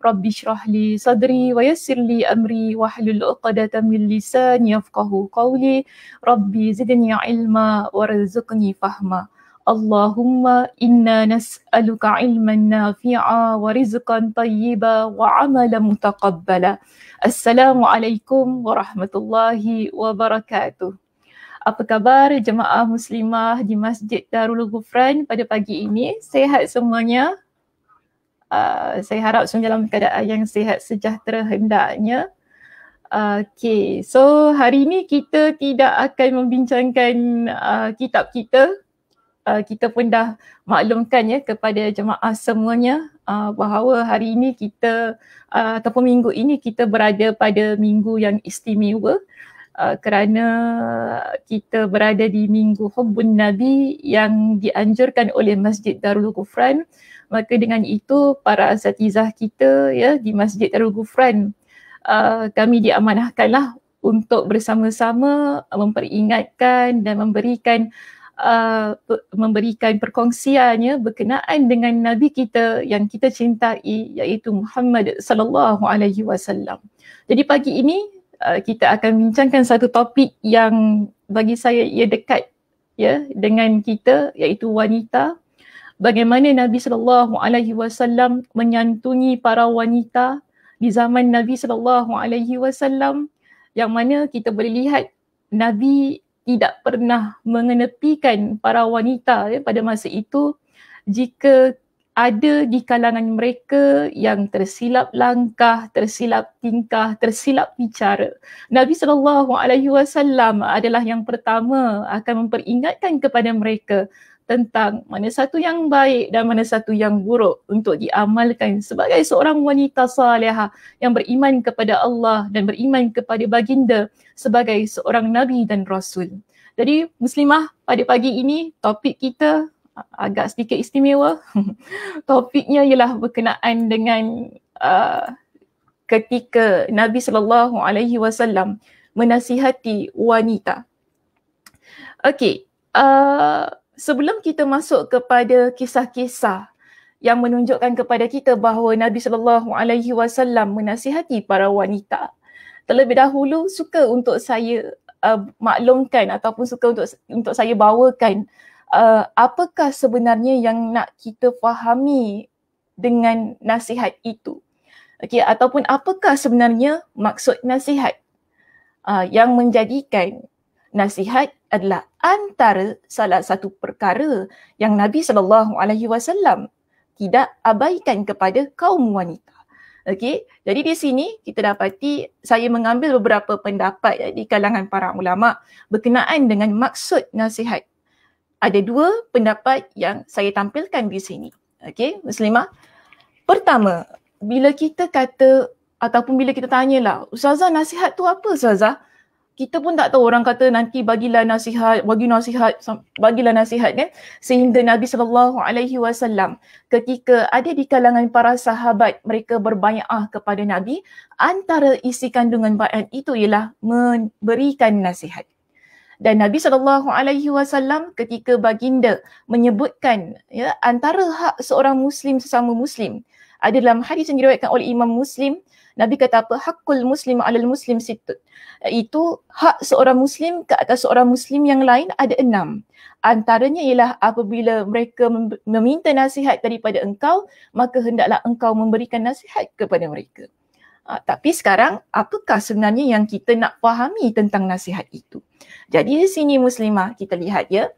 Rabbi syrahli sadri wa yassirli amri wa hlul uqadatan min lisani yafqahu qawli Rabbi zidni ilma wa razuqni fahma Allahumma inna nas'aluka ilman nafi'a wa rizqan tayyiba wa amala mutaqabbala. Assalamualaikum warahmatullahi wabarakatuh. Apa khabar jemaah muslimah di Masjid Darul Gufran pada pagi ini? Sehat semuanya? Uh, saya harap semua dalam keadaan yang sihat sejahtera hendaknya. Uh, okay, so hari ini kita tidak akan membincangkan uh, kitab kita. Uh, kita pun dah maklumkan ya kepada jemaah semuanya uh, bahawa hari ini kita uh, ataupun minggu ini kita berada pada minggu yang istimewa uh, kerana kita berada di minggu Hubbun Nabi yang dianjurkan oleh Masjid Darul Kufran maka dengan itu para asatizah kita ya di Masjid Darul Gufran uh, kami diamanahkanlah untuk bersama-sama memperingatkan dan memberikan Uh, memberikan perkongsiannya berkenaan dengan nabi kita yang kita cintai iaitu Muhammad sallallahu alaihi wasallam. Jadi pagi ini uh, kita akan bincangkan satu topik yang bagi saya ia dekat ya dengan kita iaitu wanita bagaimana Nabi sallallahu alaihi wasallam menyantuni para wanita di zaman Nabi sallallahu alaihi wasallam yang mana kita boleh lihat Nabi tidak pernah mengenepikan para wanita ya, pada masa itu jika ada di kalangan mereka yang tersilap langkah, tersilap tingkah, tersilap bicara. Nabi sallallahu alaihi wasallam adalah yang pertama akan memperingatkan kepada mereka tentang mana satu yang baik dan mana satu yang buruk untuk diamalkan sebagai seorang wanita salihah yang beriman kepada Allah dan beriman kepada baginda sebagai seorang nabi dan rasul. Jadi muslimah pada pagi ini topik kita agak sedikit istimewa. Topiknya ialah berkenaan dengan uh, ketika Nabi sallallahu alaihi wasallam menasihati wanita. Okey, uh, sebelum kita masuk kepada kisah-kisah yang menunjukkan kepada kita bahawa Nabi sallallahu alaihi wasallam menasihati para wanita terlebih dahulu suka untuk saya uh, maklumkan ataupun suka untuk untuk saya bawakan uh, apakah sebenarnya yang nak kita fahami dengan nasihat itu okey ataupun apakah sebenarnya maksud nasihat uh, yang menjadikan nasihat adalah antara salah satu perkara yang Nabi sallallahu alaihi wasallam tidak abaikan kepada kaum wanita. Okey, jadi di sini kita dapati saya mengambil beberapa pendapat eh, di kalangan para ulama berkenaan dengan maksud nasihat. Ada dua pendapat yang saya tampilkan di sini. Okey, muslimah. Pertama, bila kita kata ataupun bila kita tanyalah, ustazah nasihat tu apa ustazah? kita pun tak tahu orang kata nanti bagilah nasihat bagi nasihat bagilah nasihat kan sehingga Nabi sallallahu alaihi wasallam ketika ada di kalangan para sahabat mereka berbai'ah kepada Nabi antara isi kandungan bai'ah itu ialah memberikan nasihat dan Nabi sallallahu alaihi wasallam ketika baginda menyebutkan ya antara hak seorang muslim sesama muslim ada dalam hadis yang diriwayatkan oleh Imam Muslim Nabi kata apa? Hakul muslim alal muslim situt. Itu hak seorang muslim ke atas seorang muslim yang lain ada enam. Antaranya ialah apabila mereka meminta nasihat daripada engkau, maka hendaklah engkau memberikan nasihat kepada mereka. Ha, tapi sekarang apakah sebenarnya yang kita nak fahami tentang nasihat itu? Jadi di sini muslimah kita lihat ya.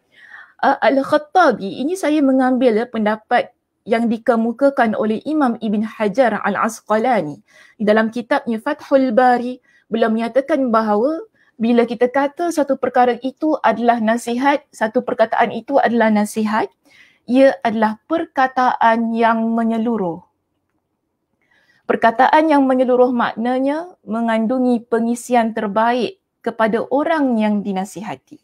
Uh, Al-Khattabi ini saya mengambil ya, pendapat yang dikemukakan oleh Imam Ibn Hajar Al-Asqalani dalam kitabnya Fathul Bari beliau menyatakan bahawa bila kita kata satu perkara itu adalah nasihat, satu perkataan itu adalah nasihat, ia adalah perkataan yang menyeluruh. Perkataan yang menyeluruh maknanya mengandungi pengisian terbaik kepada orang yang dinasihati.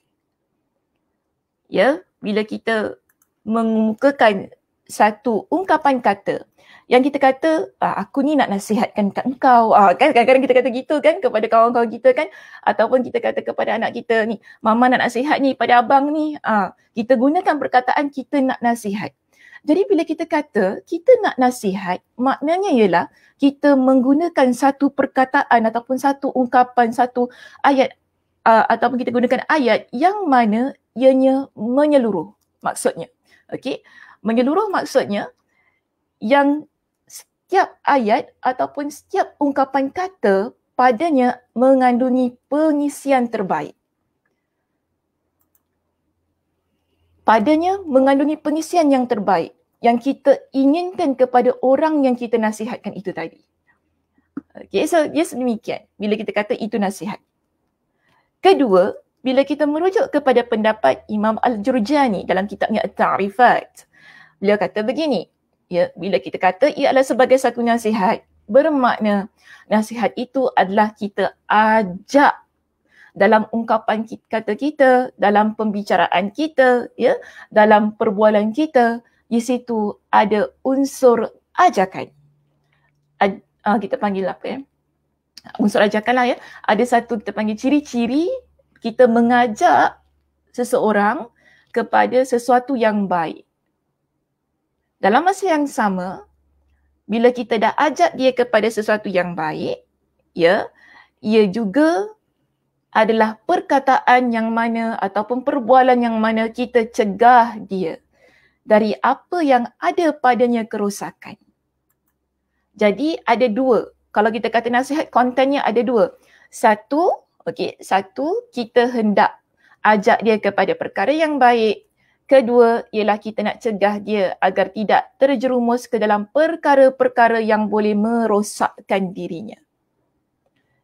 Ya, bila kita mengemukakan satu ungkapan kata yang kita kata ah, aku ni nak nasihatkan kat kau ah, kan kadang-kadang kita kata gitu kan kepada kawan-kawan kita kan ataupun kita kata kepada anak kita ni mama nak nasihat ni pada abang ni ah, kita gunakan perkataan kita nak nasihat jadi bila kita kata kita nak nasihat maknanya ialah kita menggunakan satu perkataan ataupun satu ungkapan satu ayat ah, ataupun kita gunakan ayat yang mana ianya menyeluruh maksudnya okey Menyeluruh maksudnya yang setiap ayat ataupun setiap ungkapan kata padanya mengandungi pengisian terbaik. Padanya mengandungi pengisian yang terbaik yang kita inginkan kepada orang yang kita nasihatkan itu tadi. Okay, so dia yes, demikian bila kita kata itu nasihat. Kedua, bila kita merujuk kepada pendapat Imam Al-Jurjani dalam kitabnya At-Ta'rifat, Beliau kata begini, ya, bila kita kata ia adalah sebagai satu nasihat, bermakna nasihat itu adalah kita ajak dalam ungkapan kata kita, dalam pembicaraan kita, ya, dalam perbualan kita, di situ ada unsur ajakan. A, uh, ah, kita panggil apa ya? Unsur ajakan lah ya. Ada satu kita panggil ciri-ciri kita mengajak seseorang kepada sesuatu yang baik. Dalam masa yang sama, bila kita dah ajak dia kepada sesuatu yang baik, ya, ia juga adalah perkataan yang mana ataupun perbualan yang mana kita cegah dia dari apa yang ada padanya kerosakan. Jadi ada dua. Kalau kita kata nasihat, kontennya ada dua. Satu, okay, satu kita hendak ajak dia kepada perkara yang baik Kedua ialah kita nak cegah dia agar tidak terjerumus ke dalam perkara-perkara yang boleh merosakkan dirinya.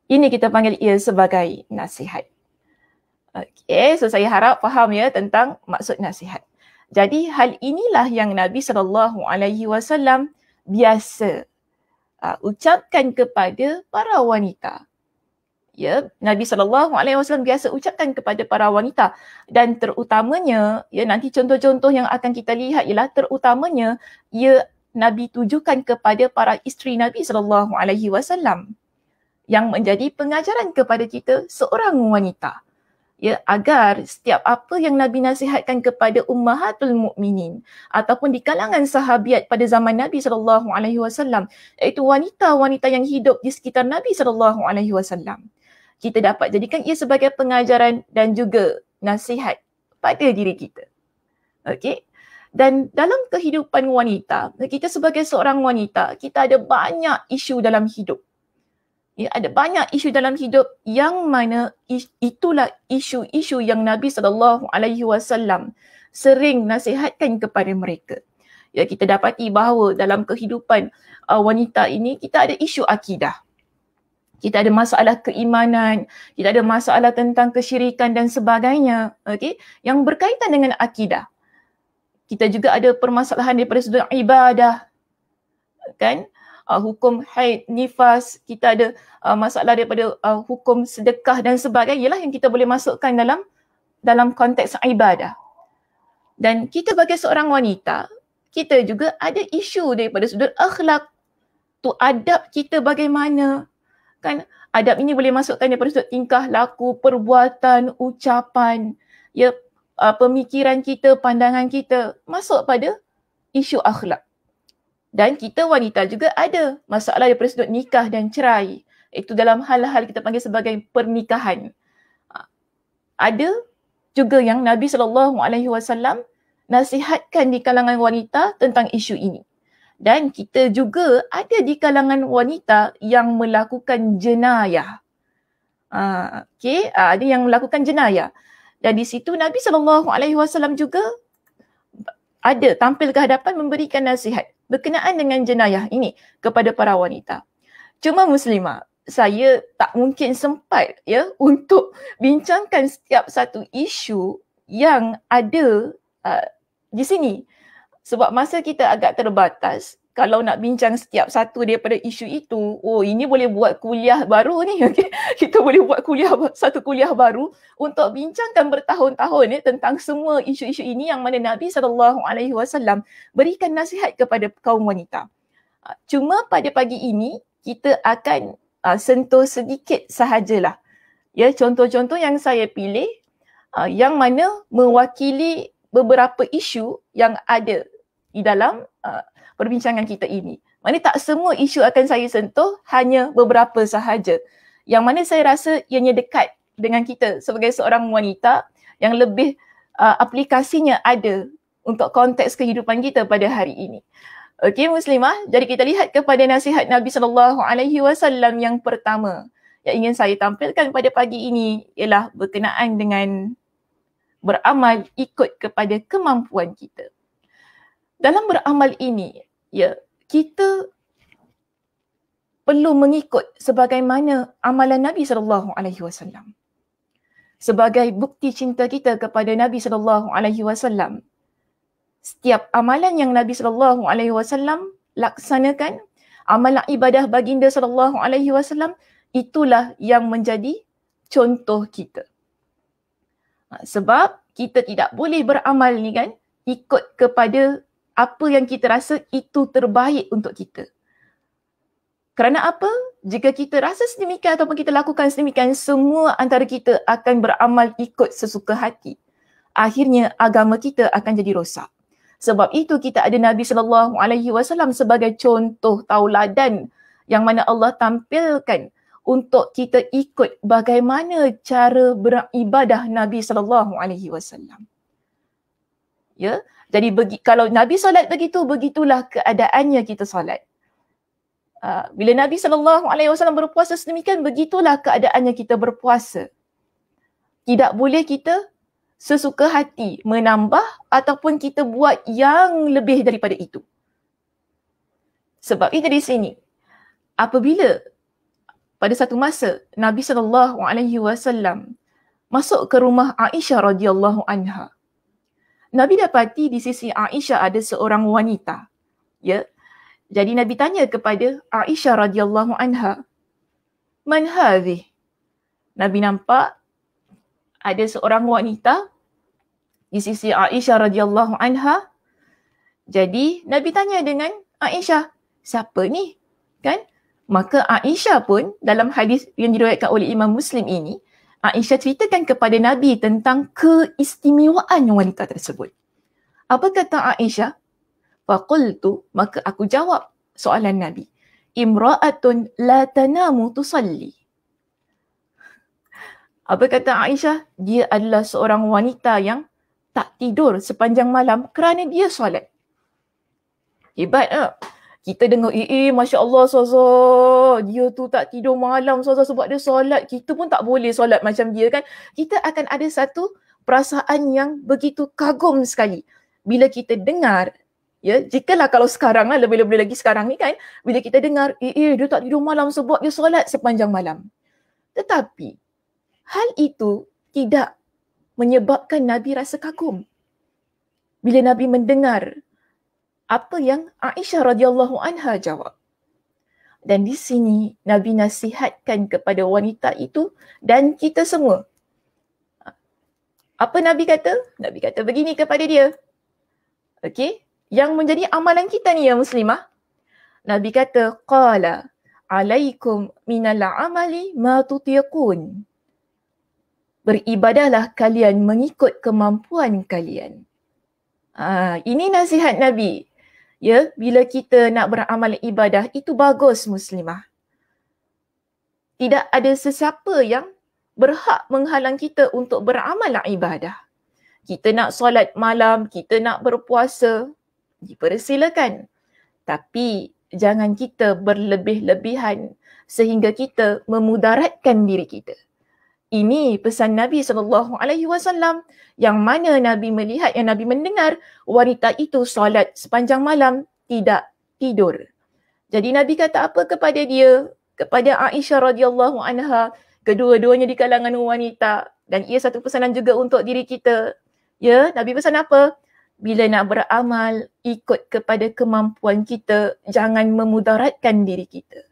Ini kita panggil ia sebagai nasihat. Okey, so saya harap faham ya tentang maksud nasihat. Jadi hal inilah yang Nabi sallallahu alaihi wasallam biasa uh, ucapkan kepada para wanita ya Nabi sallallahu alaihi wasallam biasa ucapkan kepada para wanita dan terutamanya ya nanti contoh-contoh yang akan kita lihat ialah terutamanya ya Nabi tujukan kepada para isteri Nabi sallallahu alaihi wasallam yang menjadi pengajaran kepada kita seorang wanita ya agar setiap apa yang Nabi nasihatkan kepada ummahatul mukminin ataupun di kalangan sahabiat pada zaman Nabi sallallahu alaihi wasallam iaitu wanita-wanita yang hidup di sekitar Nabi sallallahu alaihi wasallam kita dapat jadikan ia sebagai pengajaran dan juga nasihat pada diri kita. Okey. Dan dalam kehidupan wanita, kita sebagai seorang wanita, kita ada banyak isu dalam hidup. Ya, ada banyak isu dalam hidup yang mana itulah isu-isu yang Nabi sallallahu alaihi wasallam sering nasihatkan kepada mereka. Ya kita dapati bahawa dalam kehidupan uh, wanita ini kita ada isu akidah kita ada masalah keimanan, kita ada masalah tentang kesyirikan dan sebagainya, okay? yang berkaitan dengan akidah. Kita juga ada permasalahan daripada sudut ibadah. Kan? Uh, hukum haid, nifas, kita ada uh, masalah daripada uh, hukum sedekah dan sebagainya lah yang kita boleh masukkan dalam dalam konteks ibadah. Dan kita sebagai seorang wanita, kita juga ada isu daripada sudut akhlak tu adab kita bagaimana kan adab ini boleh masukkan daripada sudut tingkah laku perbuatan ucapan ya uh, pemikiran kita pandangan kita masuk pada isu akhlak dan kita wanita juga ada masalah daripada sudut nikah dan cerai itu dalam hal-hal kita panggil sebagai pernikahan uh, ada juga yang Nabi saw nasihatkan di kalangan wanita tentang isu ini dan kita juga ada di kalangan wanita yang melakukan jenayah. Uh, ah, okay, uh, ah, ada yang melakukan jenayah. Dan di situ Nabi Sallallahu Alaihi Wasallam juga ada tampil ke hadapan memberikan nasihat berkenaan dengan jenayah ini kepada para wanita. Cuma muslimah, saya tak mungkin sempat ya untuk bincangkan setiap satu isu yang ada uh, di sini sebab masa kita agak terbatas kalau nak bincang setiap satu daripada isu itu oh ini boleh buat kuliah baru ni okey kita boleh buat kuliah satu kuliah baru untuk bincangkan bertahun-tahun ya eh, tentang semua isu-isu ini yang mana Nabi sallallahu alaihi wasallam berikan nasihat kepada kaum wanita ah, cuma pada pagi ini kita akan uh, sentuh sedikit sahajalah ya contoh-contoh yang saya pilih uh, yang mana mewakili beberapa isu yang ada di dalam hmm. uh, perbincangan kita ini. Mana tak semua isu akan saya sentuh, hanya beberapa sahaja. Yang mana saya rasa ianya dekat dengan kita sebagai seorang wanita yang lebih uh, aplikasinya ada untuk konteks kehidupan kita pada hari ini. Okey muslimah, jadi kita lihat kepada nasihat Nabi sallallahu alaihi wasallam yang pertama yang ingin saya tampilkan pada pagi ini ialah berkenaan dengan beramal ikut kepada kemampuan kita dalam beramal ini ya kita perlu mengikut sebagaimana amalan Nabi sallallahu alaihi wasallam sebagai bukti cinta kita kepada Nabi sallallahu alaihi wasallam setiap amalan yang Nabi sallallahu alaihi wasallam laksanakan amalan ibadah baginda sallallahu alaihi wasallam itulah yang menjadi contoh kita ha, sebab kita tidak boleh beramal ni kan ikut kepada apa yang kita rasa itu terbaik untuk kita. Kerana apa? Jika kita rasa sedemikian ataupun kita lakukan sedemikian, semua antara kita akan beramal ikut sesuka hati. Akhirnya agama kita akan jadi rosak. Sebab itu kita ada Nabi sallallahu alaihi wasallam sebagai contoh tauladan yang mana Allah tampilkan untuk kita ikut bagaimana cara beribadah Nabi sallallahu alaihi wasallam. Ya, jadi begi, kalau Nabi solat begitu, begitulah keadaannya kita solat. Uh, bila Nabi sallallahu alaihi wasallam berpuasa sedemikian begitulah keadaannya kita berpuasa. Tidak boleh kita sesuka hati menambah ataupun kita buat yang lebih daripada itu. Sebab itu di sini apabila pada satu masa Nabi sallallahu alaihi wasallam masuk ke rumah Aisyah radhiyallahu anha. Nabi dapati di sisi Aisyah ada seorang wanita. Ya. Jadi Nabi tanya kepada Aisyah radhiyallahu anha, "Man hadhi?" Nabi nampak ada seorang wanita di sisi Aisyah radhiyallahu anha. Jadi Nabi tanya dengan Aisyah, "Siapa ni?" Kan? Maka Aisyah pun dalam hadis yang diriwayatkan oleh Imam Muslim ini, Ah, Aisyah ceritakan kepada Nabi tentang keistimewaan wanita tersebut. Apa kata Aisyah? Faqultu, maka aku jawab soalan Nabi. Imra'atun la tanamu tusalli. Apa kata Aisyah? Dia adalah seorang wanita yang tak tidur sepanjang malam kerana dia solat. Hebat eh? kita dengar eh, eh masya Allah Sosa dia tu tak tidur malam Sosa sebab dia solat kita pun tak boleh solat macam dia kan kita akan ada satu perasaan yang begitu kagum sekali bila kita dengar ya jikalah kalau sekarang lah lebih-lebih lagi sekarang ni kan bila kita dengar eh, eh dia tak tidur malam sebab dia solat sepanjang malam tetapi hal itu tidak menyebabkan Nabi rasa kagum bila Nabi mendengar apa yang Aisyah radhiyallahu anha jawab. Dan di sini Nabi nasihatkan kepada wanita itu dan kita semua. Apa Nabi kata? Nabi kata begini kepada dia. Okey, yang menjadi amalan kita ni ya muslimah. Nabi kata qala alaikum minal amali ma tutiqun. Beribadahlah kalian mengikut kemampuan kalian. Ah, ini nasihat Nabi ya bila kita nak beramal ibadah itu bagus muslimah tidak ada sesiapa yang berhak menghalang kita untuk beramal ibadah kita nak solat malam kita nak berpuasa dipersilakan tapi jangan kita berlebih-lebihan sehingga kita memudaratkan diri kita ini pesan Nabi saw yang mana Nabi melihat yang Nabi mendengar wanita itu solat sepanjang malam tidak tidur. Jadi Nabi kata apa kepada dia? Kepada Aisyah radhiyallahu anha, kedua-duanya di kalangan wanita dan ia satu pesanan juga untuk diri kita. Ya, Nabi pesan apa? Bila nak beramal, ikut kepada kemampuan kita, jangan memudaratkan diri kita.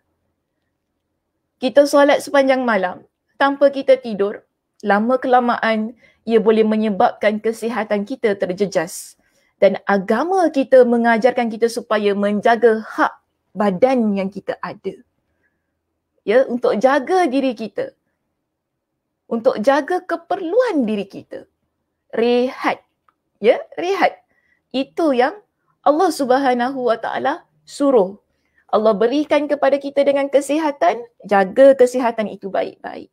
Kita solat sepanjang malam, tanpa kita tidur, lama kelamaan ia boleh menyebabkan kesihatan kita terjejas. Dan agama kita mengajarkan kita supaya menjaga hak badan yang kita ada. Ya, untuk jaga diri kita. Untuk jaga keperluan diri kita. Rehat. Ya, rehat. Itu yang Allah Subhanahu Wa Taala suruh. Allah berikan kepada kita dengan kesihatan, jaga kesihatan itu baik-baik.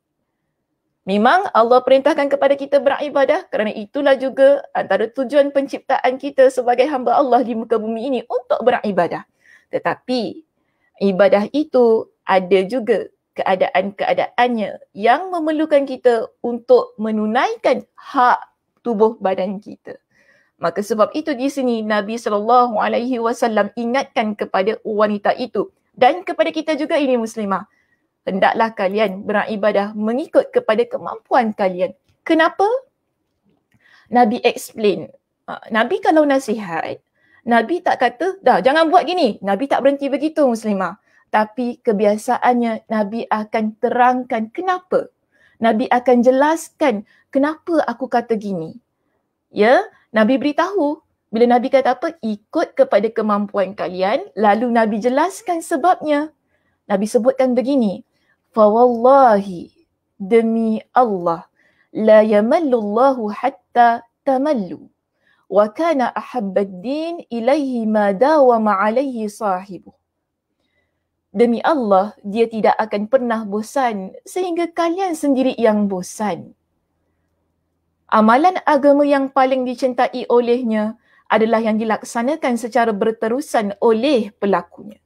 Memang Allah perintahkan kepada kita beribadah kerana itulah juga antara tujuan penciptaan kita sebagai hamba Allah di muka bumi ini untuk beribadah. Tetapi ibadah itu ada juga keadaan-keadaannya yang memerlukan kita untuk menunaikan hak tubuh badan kita. Maka sebab itu di sini Nabi saw ingatkan kepada wanita itu dan kepada kita juga ini muslimah hendaklah kalian beribadah mengikut kepada kemampuan kalian. Kenapa? Nabi explain. Ah, Nabi kalau nasihat, Nabi tak kata, dah jangan buat gini. Nabi tak berhenti begitu muslimah. Tapi kebiasaannya Nabi akan terangkan kenapa. Nabi akan jelaskan kenapa aku kata gini. Ya, Nabi beritahu bila Nabi kata apa, ikut kepada kemampuan kalian. Lalu Nabi jelaskan sebabnya. Nabi sebutkan begini, Fawallahi demi Allah la yamallu Allah hatta tamallu wa kana ahabba ad-din ilayhi ma dawama alayhi sahibu Demi Allah dia tidak akan pernah bosan sehingga kalian sendiri yang bosan Amalan agama yang paling dicintai olehnya adalah yang dilaksanakan secara berterusan oleh pelakunya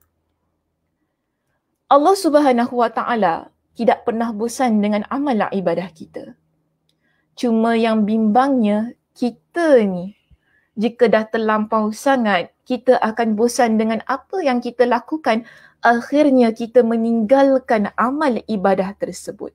Allah Subhanahu Wa Taala tidak pernah bosan dengan amal ibadah kita. Cuma yang bimbangnya kita ni jika dah terlampau sangat kita akan bosan dengan apa yang kita lakukan akhirnya kita meninggalkan amal ibadah tersebut.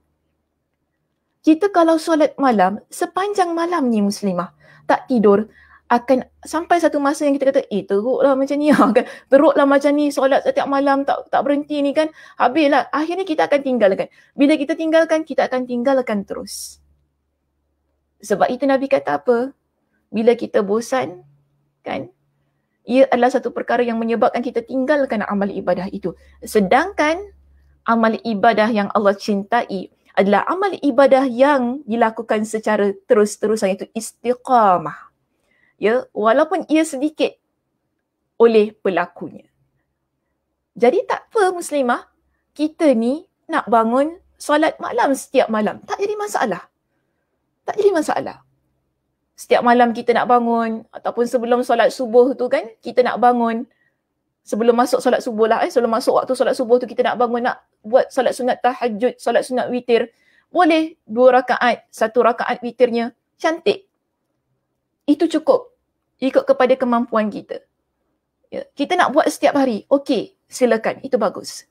Kita kalau solat malam sepanjang malam ni muslimah tak tidur akan sampai satu masa yang kita kata eh teruklah macam ni kan teruklah macam ni solat setiap malam tak tak berhenti ni kan habislah akhirnya kita akan tinggalkan bila kita tinggalkan kita akan tinggalkan terus sebab itu Nabi kata apa bila kita bosan kan ia adalah satu perkara yang menyebabkan kita tinggalkan amal ibadah itu sedangkan amal ibadah yang Allah cintai adalah amal ibadah yang dilakukan secara terus-terusan iaitu istiqamah ya walaupun ia sedikit oleh pelakunya jadi tak apa muslimah kita ni nak bangun solat malam setiap malam tak jadi masalah tak jadi masalah setiap malam kita nak bangun ataupun sebelum solat subuh tu kan kita nak bangun sebelum masuk solat subuh lah eh sebelum masuk waktu solat subuh tu kita nak bangun nak buat solat sunat tahajud solat sunat witir boleh dua rakaat satu rakaat witirnya cantik itu cukup ikut kepada kemampuan kita. Ya, kita nak buat setiap hari. Okey, silakan. Itu bagus.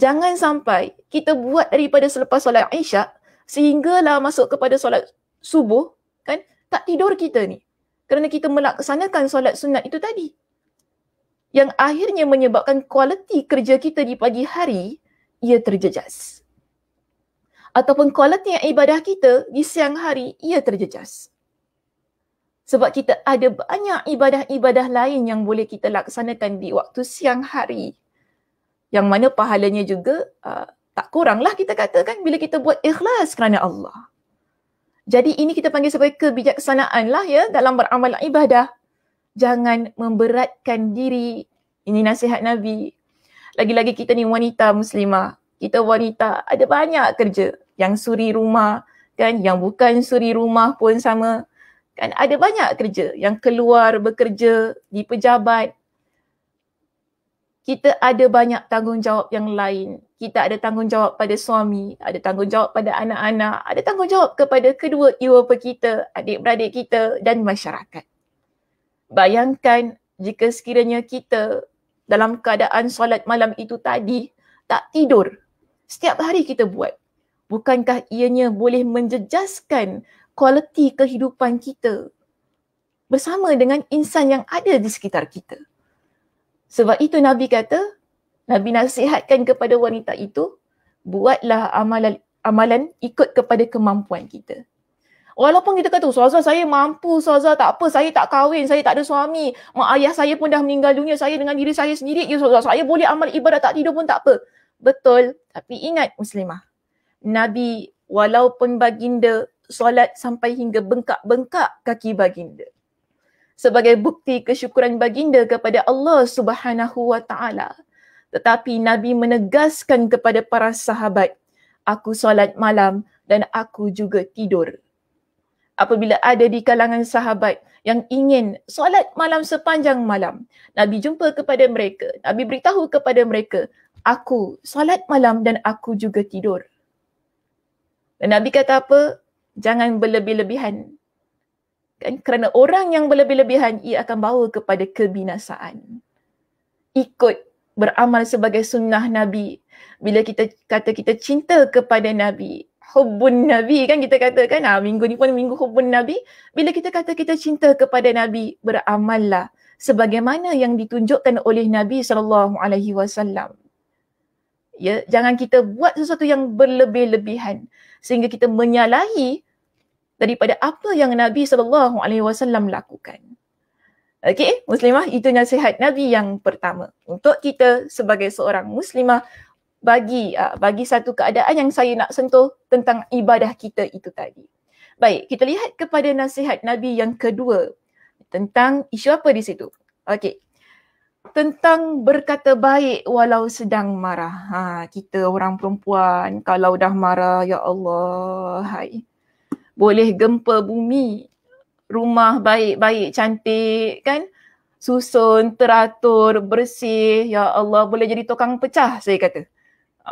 Jangan sampai kita buat daripada selepas solat Isyak sehinggalah masuk kepada solat subuh, kan? Tak tidur kita ni. Kerana kita melaksanakan solat sunat itu tadi. Yang akhirnya menyebabkan kualiti kerja kita di pagi hari ia terjejas. Ataupun kualiti ibadah kita di siang hari ia terjejas. Sebab kita ada banyak ibadah-ibadah lain yang boleh kita laksanakan di waktu siang hari. Yang mana pahalanya juga uh, tak kuranglah kita katakan bila kita buat ikhlas kerana Allah. Jadi ini kita panggil sebagai kebijaksanaan lah ya dalam beramal ibadah. Jangan memberatkan diri. Ini nasihat Nabi. Lagi-lagi kita ni wanita muslimah. Kita wanita ada banyak kerja. Yang suri rumah kan, yang bukan suri rumah pun sama kan ada banyak kerja yang keluar bekerja di pejabat kita ada banyak tanggungjawab yang lain kita ada tanggungjawab pada suami ada tanggungjawab pada anak-anak ada tanggungjawab kepada kedua ibu bapa kita adik-beradik kita dan masyarakat bayangkan jika sekiranya kita dalam keadaan solat malam itu tadi tak tidur setiap hari kita buat bukankah ianya boleh menjejaskan kualiti kehidupan kita bersama dengan insan yang ada di sekitar kita. Sebab itu Nabi kata, Nabi nasihatkan kepada wanita itu, buatlah amalan, amalan ikut kepada kemampuan kita. Walaupun kita kata, Suhazah saya mampu, Suhazah tak apa, saya tak kahwin, saya tak ada suami, mak ayah saya pun dah meninggal dunia, saya dengan diri saya sendiri, ya Suhazah, saya boleh amal ibadat tak tidur pun tak apa. Betul, tapi ingat Muslimah, Nabi walaupun baginda solat sampai hingga bengkak-bengkak kaki baginda. Sebagai bukti kesyukuran baginda kepada Allah Subhanahu wa taala. Tetapi Nabi menegaskan kepada para sahabat, aku solat malam dan aku juga tidur. Apabila ada di kalangan sahabat yang ingin solat malam sepanjang malam, Nabi jumpa kepada mereka. Nabi beritahu kepada mereka, aku solat malam dan aku juga tidur. Dan Nabi kata apa? jangan berlebih-lebihan. Kan? Kerana orang yang berlebih-lebihan ia akan bawa kepada kebinasaan. Ikut beramal sebagai sunnah Nabi. Bila kita kata kita cinta kepada Nabi, hubun Nabi kan kita kata kan ah, minggu ni pun minggu hubun Nabi. Bila kita kata kita cinta kepada Nabi, beramallah sebagaimana yang ditunjukkan oleh Nabi saw. Ya, jangan kita buat sesuatu yang berlebih-lebihan sehingga kita menyalahi daripada apa yang Nabi sallallahu alaihi wasallam lakukan. Okey, muslimah itu nasihat Nabi yang pertama untuk kita sebagai seorang muslimah bagi uh, bagi satu keadaan yang saya nak sentuh tentang ibadah kita itu tadi. Baik, kita lihat kepada nasihat Nabi yang kedua tentang isu apa di situ. Okey. Tentang berkata baik walau sedang marah. Ha, kita orang perempuan kalau dah marah, ya Allah. Hai boleh gempa bumi rumah baik-baik cantik kan susun teratur bersih ya Allah boleh jadi tukang pecah saya kata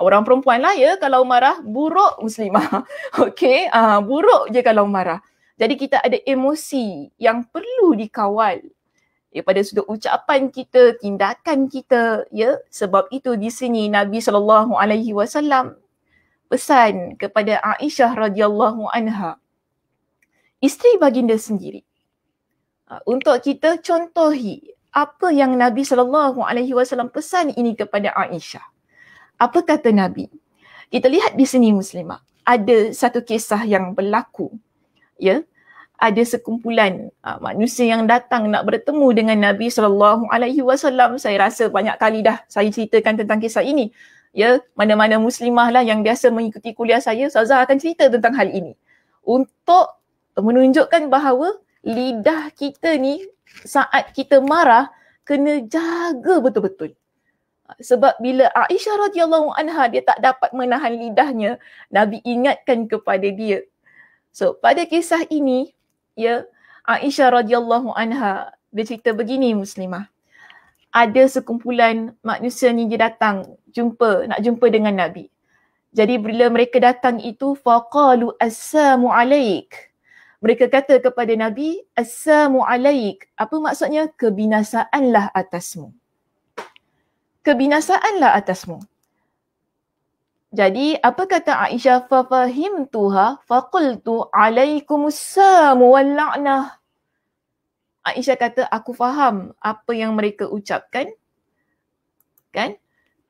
orang perempuan lah ya kalau marah buruk muslimah okey uh, buruk je kalau marah jadi kita ada emosi yang perlu dikawal daripada ya, sudut ucapan kita, tindakan kita, ya. Sebab itu di sini Nabi sallallahu alaihi wasallam pesan kepada Aisyah radhiyallahu anha isteri baginda sendiri. Ha, untuk kita contohi apa yang Nabi sallallahu alaihi wasallam pesan ini kepada Aisyah. Apa kata Nabi? Kita lihat di sini muslimah. Ada satu kisah yang berlaku. Ya. Ada sekumpulan uh, manusia yang datang nak bertemu dengan Nabi sallallahu alaihi wasallam. Saya rasa banyak kali dah saya ceritakan tentang kisah ini. Ya, mana-mana muslimah lah yang biasa mengikuti kuliah saya, Ustazah akan cerita tentang hal ini. Untuk menunjukkan bahawa lidah kita ni saat kita marah kena jaga betul-betul. Sebab bila Aisyah radhiyallahu anha dia tak dapat menahan lidahnya, Nabi ingatkan kepada dia. So, pada kisah ini, ya, Aisyah radhiyallahu anha dia cerita begini muslimah. Ada sekumpulan manusia ni dia datang jumpa nak jumpa dengan Nabi. Jadi bila mereka datang itu fakalu assalamu alaik mereka kata kepada Nabi, alaik. Apa maksudnya? Kebinasaanlah atasmu. Kebinasaanlah atasmu. Jadi apa kata Aisyah fa fahimtuha fa qultu alaikumussam wal'nah. Aisyah kata aku faham apa yang mereka ucapkan. Kan?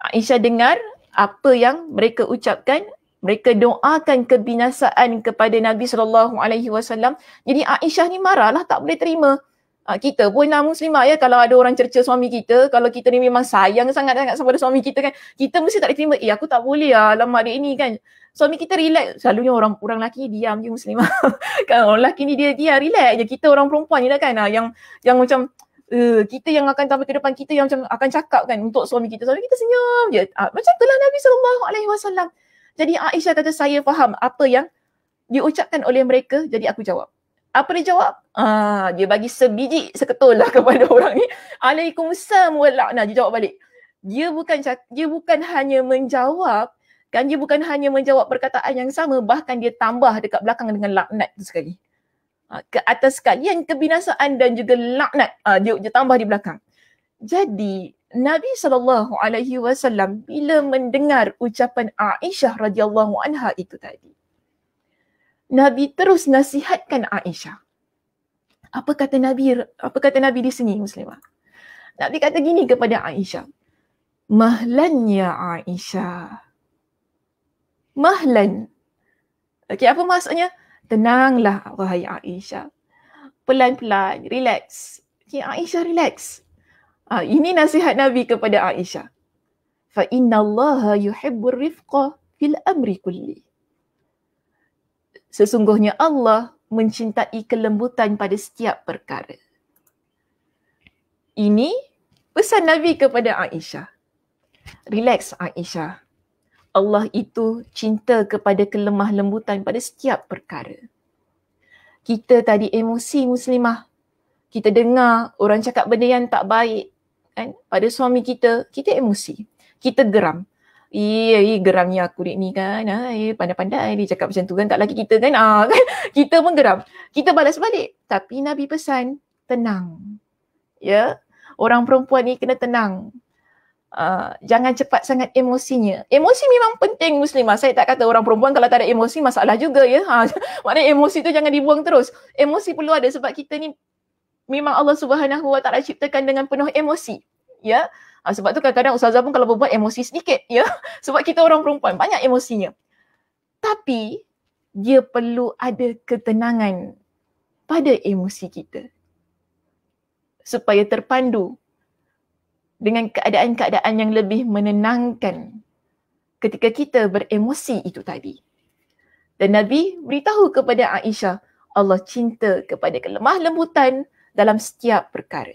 Aisyah dengar apa yang mereka ucapkan mereka doakan kebinasaan kepada Nabi sallallahu alaihi wasallam. Jadi Aisyah ni marahlah tak boleh terima. Ha, kita pun lah muslimah ya kalau ada orang cerca suami kita, kalau kita ni memang sayang sangat-sangat kepada suami kita kan, kita mesti tak boleh terima, "Eh aku tak boleh lah lama dia ni kan." Suami kita relax. Selalunya orang orang lelaki diam je muslimah. kan orang lelaki ni dia dia relax je. Kita orang perempuan ni lah kan ha, yang yang macam Uh, kita yang akan tampil ke depan kita yang macam akan cakap kan untuk suami kita suami kita senyum je uh, macam itulah Nabi sallallahu alaihi wasallam jadi Aisyah kata saya faham apa yang diucapkan oleh mereka, jadi aku jawab. Apa dia jawab? Ah, dia bagi sebiji seketul lah kepada orang ni. Alaikumussalam walakna. Dia jawab balik. Dia bukan dia bukan hanya menjawab, kan dia bukan hanya menjawab perkataan yang sama, bahkan dia tambah dekat belakang dengan laknat tu sekali. Ah, ke atas sekalian kebinasaan dan juga laknat. Ah, dia, dia tambah di belakang. Jadi, Nabi sallallahu alaihi wasallam bila mendengar ucapan Aisyah radhiyallahu anha itu tadi. Nabi terus nasihatkan Aisyah. Apa kata Nabi? Apa kata Nabi di sini Muslimah? Nabi kata gini kepada Aisyah. Mahlan ya Aisyah. Mahlan. Okey, apa maksudnya? Tenanglah wahai Aisyah. Pelan-pelan, relax. Okey, Aisyah relax. Ha, ini nasihat Nabi kepada Aisyah. Fa inna Allah yuhibbur rifqa fil amri kulli. Sesungguhnya Allah mencintai kelembutan pada setiap perkara. Ini pesan Nabi kepada Aisyah. Relax Aisyah. Allah itu cinta kepada kelemah lembutan pada setiap perkara. Kita tadi emosi muslimah. Kita dengar orang cakap benda yang tak baik kan pada suami kita kita emosi kita geram Iya, iya geramnya aku ni kan. Ha, ya, pandai-pandai dia cakap macam tu kan. Tak lagi kita kan. Ah, kan? Kita pun geram. Kita balas balik. Tapi Nabi pesan, tenang. Ya, orang perempuan ni kena tenang. Uh, jangan cepat sangat emosinya. Emosi memang penting Muslimah. Saya tak kata orang perempuan kalau tak ada emosi masalah juga ya. Ha, maknanya emosi tu jangan dibuang terus. Emosi perlu ada sebab kita ni memang Allah Subhanahu Wa Taala ciptakan dengan penuh emosi. Ya. Ha, sebab tu kadang-kadang ustazah pun kalau berbuat emosi sedikit, ya. Sebab kita orang perempuan banyak emosinya. Tapi dia perlu ada ketenangan pada emosi kita supaya terpandu dengan keadaan-keadaan yang lebih menenangkan ketika kita beremosi itu tadi. Dan Nabi beritahu kepada Aisyah, Allah cinta kepada kelemah lembutan dalam setiap perkara.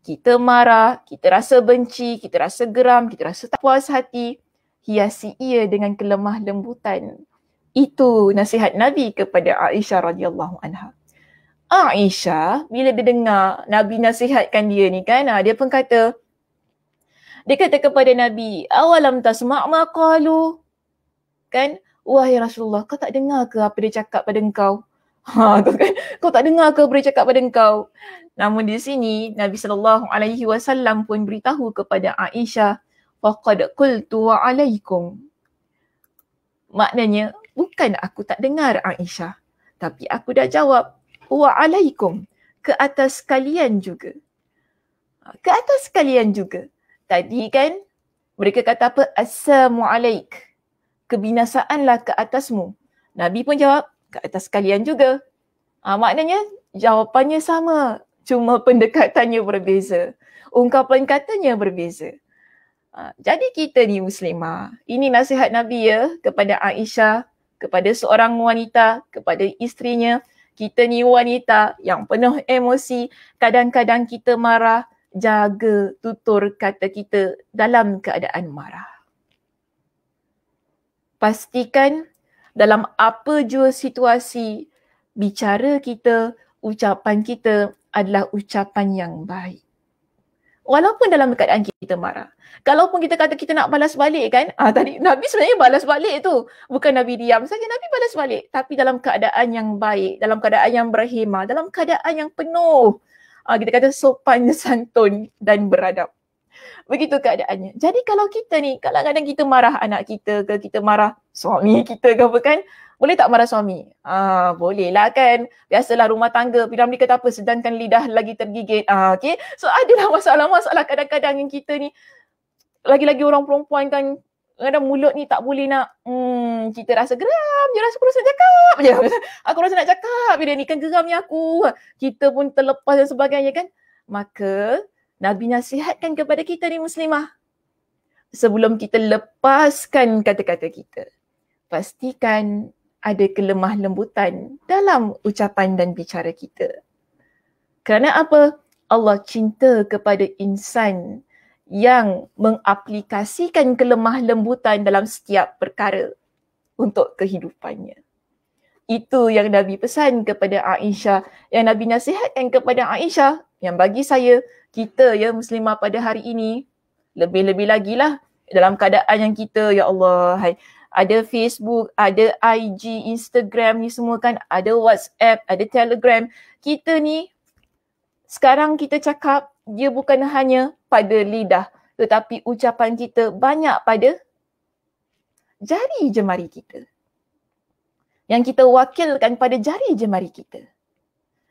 Kita marah, kita rasa benci, kita rasa geram, kita rasa tak puas hati, hiasi ia dengan kelemah lembutan. Itu nasihat Nabi kepada Aisyah radhiyallahu anha. Aisyah bila dia dengar Nabi nasihatkan dia ni kan, ah, dia pun kata dia kata kepada Nabi, "Awalam tasma' ma qalu?" Kan? Wahai Rasulullah, kau tak dengar ke apa dia cakap pada engkau? Ha, kau, kan? kau tak dengar ke boleh cakap pada engkau? Namun di sini Nabi sallallahu alaihi wasallam pun beritahu kepada Aisyah faqad qultu wa alaikum. Maknanya bukan aku tak dengar Aisyah tapi aku dah jawab wa alaikum ke atas kalian juga. Ha, ke atas kalian juga. Tadi kan mereka kata apa? Assalamualaik. Kebinasaanlah ke atasmu. Nabi pun jawab, ke atas kalian juga. Ha, maknanya jawapannya sama, cuma pendekatannya berbeza. Ungkapan katanya berbeza. Ha, jadi kita ni muslimah, ini nasihat Nabi ya kepada Aisyah, kepada seorang wanita, kepada istrinya. Kita ni wanita yang penuh emosi, kadang-kadang kita marah, jaga tutur kata kita dalam keadaan marah. Pastikan dalam apa jua situasi bicara kita, ucapan kita adalah ucapan yang baik. Walaupun dalam keadaan kita marah. Kalaupun kita kata kita nak balas balik kan, ah tadi Nabi sebenarnya balas balik tu. Bukan Nabi diam saja, Nabi balas balik. Tapi dalam keadaan yang baik, dalam keadaan yang berhema, dalam keadaan yang penuh. Ah, kita kata sopan, santun dan beradab. Begitu keadaannya. Jadi kalau kita ni, kalau kadang kita marah anak kita ke kita marah suami kita ke apa kan, boleh tak marah suami? Ah, boleh lah kan. Biasalah rumah tangga, piramli kata apa, sedangkan lidah lagi tergigit. Ah, okay. So adalah masalah-masalah kadang-kadang yang kita ni, lagi-lagi orang perempuan kan, kadang mulut ni tak boleh nak, hmm, kita rasa geram, dia rasa aku rasa nak cakap je. Aku rasa nak cakap, dia ni kan geramnya aku. Kita pun terlepas dan sebagainya kan. Maka, Nabi nasihatkan kepada kita ni muslimah. Sebelum kita lepaskan kata-kata kita, pastikan ada kelemah lembutan dalam ucapan dan bicara kita. Kerana apa? Allah cinta kepada insan yang mengaplikasikan kelemah lembutan dalam setiap perkara untuk kehidupannya. Itu yang Nabi pesan kepada Aisyah, yang Nabi nasihatkan kepada Aisyah, yang bagi saya kita ya muslimah pada hari ini lebih-lebih lagi lah dalam keadaan yang kita ya Allah hai, ada Facebook, ada IG, Instagram ni semua kan ada WhatsApp, ada Telegram kita ni sekarang kita cakap dia bukan hanya pada lidah tetapi ucapan kita banyak pada jari jemari kita yang kita wakilkan pada jari jemari kita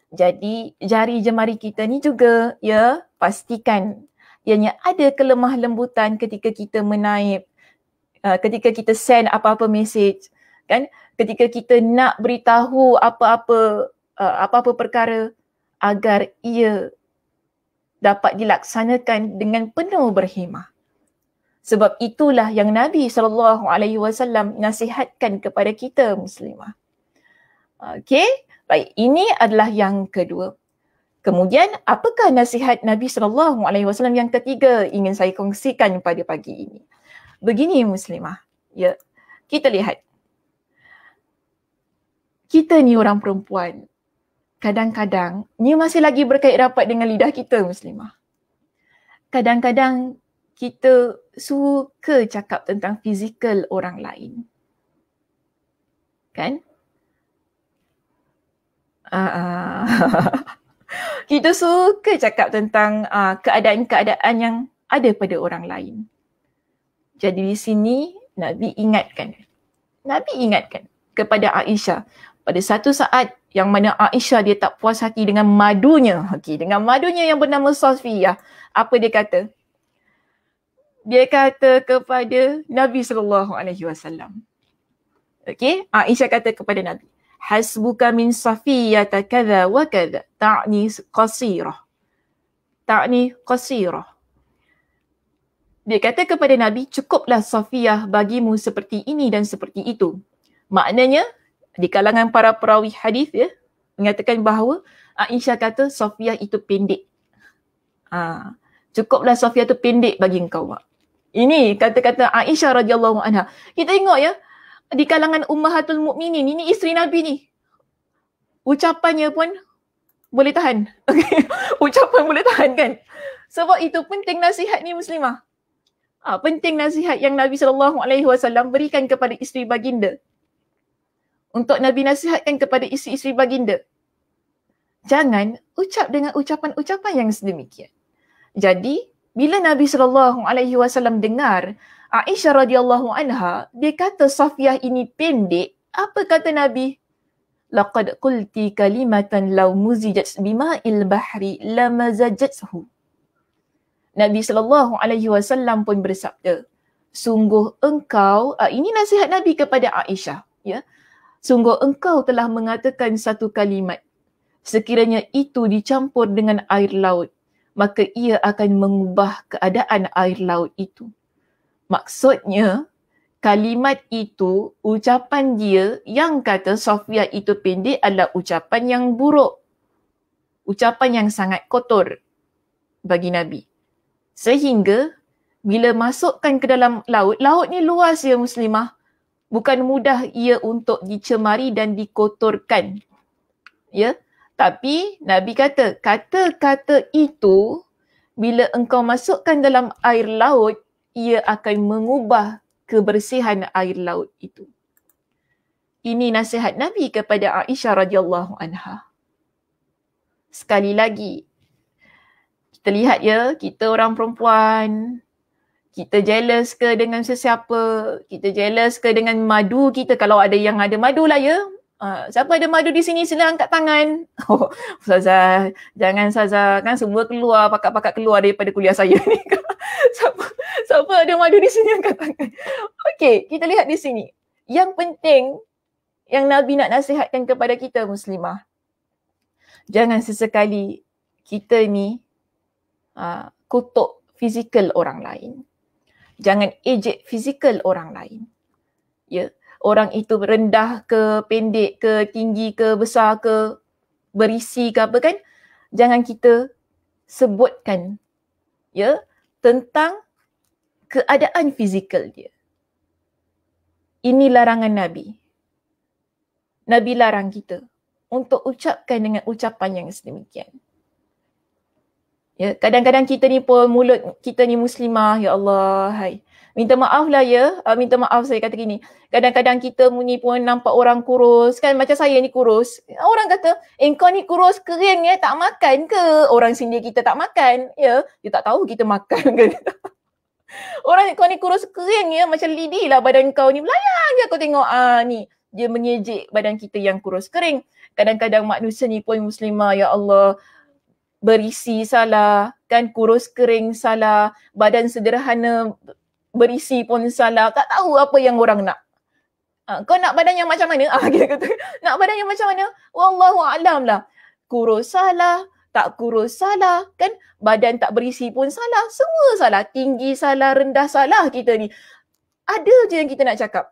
jadi jari jemari kita ni juga ya pastikan ianya ada kelemah lembutan ketika kita menaip uh, ketika kita send apa-apa message kan ketika kita nak beritahu apa-apa uh, apa-apa perkara agar ia dapat dilaksanakan dengan penuh berhemah sebab itulah yang Nabi sallallahu alaihi wasallam nasihatkan kepada kita muslimah Okay, baik ini adalah yang kedua Kemudian apakah nasihat Nabi sallallahu alaihi wasallam yang ketiga ingin saya kongsikan pada pagi ini. Begini muslimah. Ya. Kita lihat. Kita ni orang perempuan. Kadang-kadang ni masih lagi berkait rapat dengan lidah kita muslimah. Kadang-kadang kita suka cakap tentang fizikal orang lain. Kan? Ah. Uh, uh. kita suka cakap tentang uh, keadaan-keadaan yang ada pada orang lain. Jadi di sini Nabi ingatkan. Nabi ingatkan kepada Aisyah pada satu saat yang mana Aisyah dia tak puas hati dengan madunya. Okay, dengan madunya yang bernama Safiyah. Apa dia kata? Dia kata kepada Nabi sallallahu alaihi wasallam. Okey, Aisyah kata kepada Nabi, hasbuka min safiyata kaza wa kadha ta'ni qasira ta'ni qasira dia kata kepada nabi cukuplah Safiyyah bagimu seperti ini dan seperti itu maknanya di kalangan para perawi hadis ya mengatakan bahawa Aisyah kata Safiyyah itu pendek. Ha, cukuplah Safiyyah itu pendek bagi engkau. Ini kata-kata Aisyah radhiyallahu anha. Kita tengok ya, di kalangan ummahatul mukminin ini isteri nabi ni ucapannya pun boleh tahan okay? ucapan boleh tahan kan sebab itu penting nasihat ni muslimah ha, penting nasihat yang nabi saw alaihi berikan kepada isteri baginda untuk nabi nasihatkan kepada isteri-isteri baginda jangan ucap dengan ucapan-ucapan yang sedemikian jadi bila nabi saw dengar Aisyah radhiyallahu anha dia kata Safiyah ini pendek apa kata Nabi laqad qulti kalimatan law muzijat bima il bahri lamazajathu Nabi sallallahu alaihi wasallam pun bersabda sungguh engkau ah, ini nasihat Nabi kepada Aisyah ya sungguh engkau telah mengatakan satu kalimat sekiranya itu dicampur dengan air laut maka ia akan mengubah keadaan air laut itu Maksudnya, kalimat itu, ucapan dia yang kata Sofia itu pendek adalah ucapan yang buruk. Ucapan yang sangat kotor bagi Nabi. Sehingga bila masukkan ke dalam laut, laut ni luas ya muslimah. Bukan mudah ia untuk dicemari dan dikotorkan. Ya, tapi Nabi kata, kata-kata itu bila engkau masukkan dalam air laut, ia akan mengubah kebersihan air laut itu. Ini nasihat Nabi kepada Aisyah radhiyallahu anha. Sekali lagi, kita lihat ya, kita orang perempuan, kita jealous ke dengan sesiapa, kita jealous ke dengan madu kita, kalau ada yang ada madu lah ya. Uh, siapa ada madu di sini, sila angkat tangan. Oh, Saza, jangan Saza, kan semua keluar, pakat-pakat keluar daripada kuliah saya ni. siapa? Siapa ada madu di sini angkat tangan. Okey, kita lihat di sini. Yang penting yang Nabi nak nasihatkan kepada kita muslimah. Jangan sesekali kita ni uh, kutuk fizikal orang lain. Jangan ejek fizikal orang lain. Ya, yeah. orang itu rendah ke, pendek ke, tinggi ke, besar ke, berisi ke apa kan? Jangan kita sebutkan ya yeah, tentang keadaan fizikal dia. Ini larangan Nabi. Nabi larang kita untuk ucapkan dengan ucapan yang sedemikian. Ya, kadang-kadang kita ni pun mulut kita ni muslimah, ya Allah, hai. Minta maaf lah ya, uh, minta maaf saya kata gini. Kadang-kadang kita ni pun nampak orang kurus, kan macam saya ni kurus. Orang kata, eh kau ni kurus kering ya, tak makan ke? Orang sendiri kita tak makan, ya. Dia tak tahu kita makan ke. Orang kau ni kurus kering ya macam lidi lah badan kau ni melayang je aku tengok ah ni dia mengejek badan kita yang kurus kering. Kadang-kadang manusia ni pun muslimah ya Allah berisi salah kan kurus kering salah badan sederhana berisi pun salah tak tahu apa yang orang nak. Ha, kau nak badan yang macam mana? Ah kita kata nak badan yang macam mana? Wallahu alam lah. Kurus salah, tak kurus salah kan badan tak berisi pun salah semua salah tinggi salah rendah salah kita ni ada je yang kita nak cakap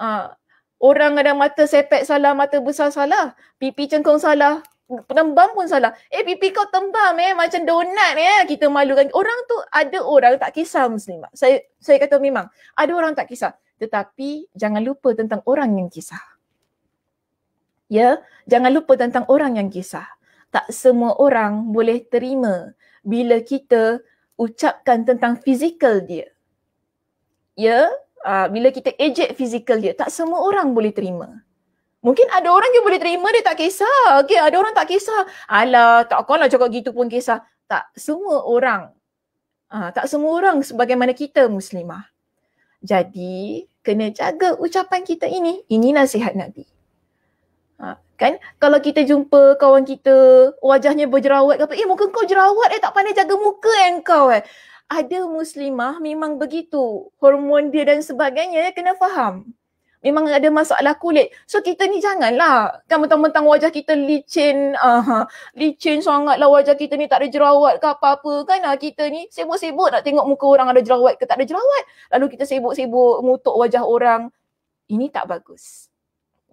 ha, orang ada mata sepet salah mata besar salah pipi cengkong salah penembam pun salah eh pipi kau tembam eh macam donat eh kita malukan orang tu ada orang tak kisah muslimah saya saya kata memang ada orang tak kisah tetapi jangan lupa tentang orang yang kisah ya jangan lupa tentang orang yang kisah tak semua orang boleh terima bila kita ucapkan tentang fizikal dia. Ya, uh, bila kita ejek fizikal dia, tak semua orang boleh terima. Mungkin ada orang yang boleh terima, dia tak kisah. Okay, ada orang tak kisah. Alah, tak kau lah cakap gitu pun kisah. Tak semua orang. Uh, tak semua orang sebagaimana kita muslimah. Jadi, kena jaga ucapan kita ini. Ini nasihat Nabi. Ah, kan kalau kita jumpa kawan kita wajahnya berjerawat ke apa eh muka kau jerawat eh tak pandai jaga muka eh kau eh ada muslimah memang begitu hormon dia dan sebagainya ya kena faham memang ada masalah kulit so kita ni janganlah kan mentang-mentang wajah kita licin uh, licin sangatlah wajah kita ni tak ada jerawat ke apa-apa kan uh, kita ni sibuk-sibuk nak tengok muka orang ada jerawat ke tak ada jerawat lalu kita sibuk-sibuk mutuk wajah orang ini tak bagus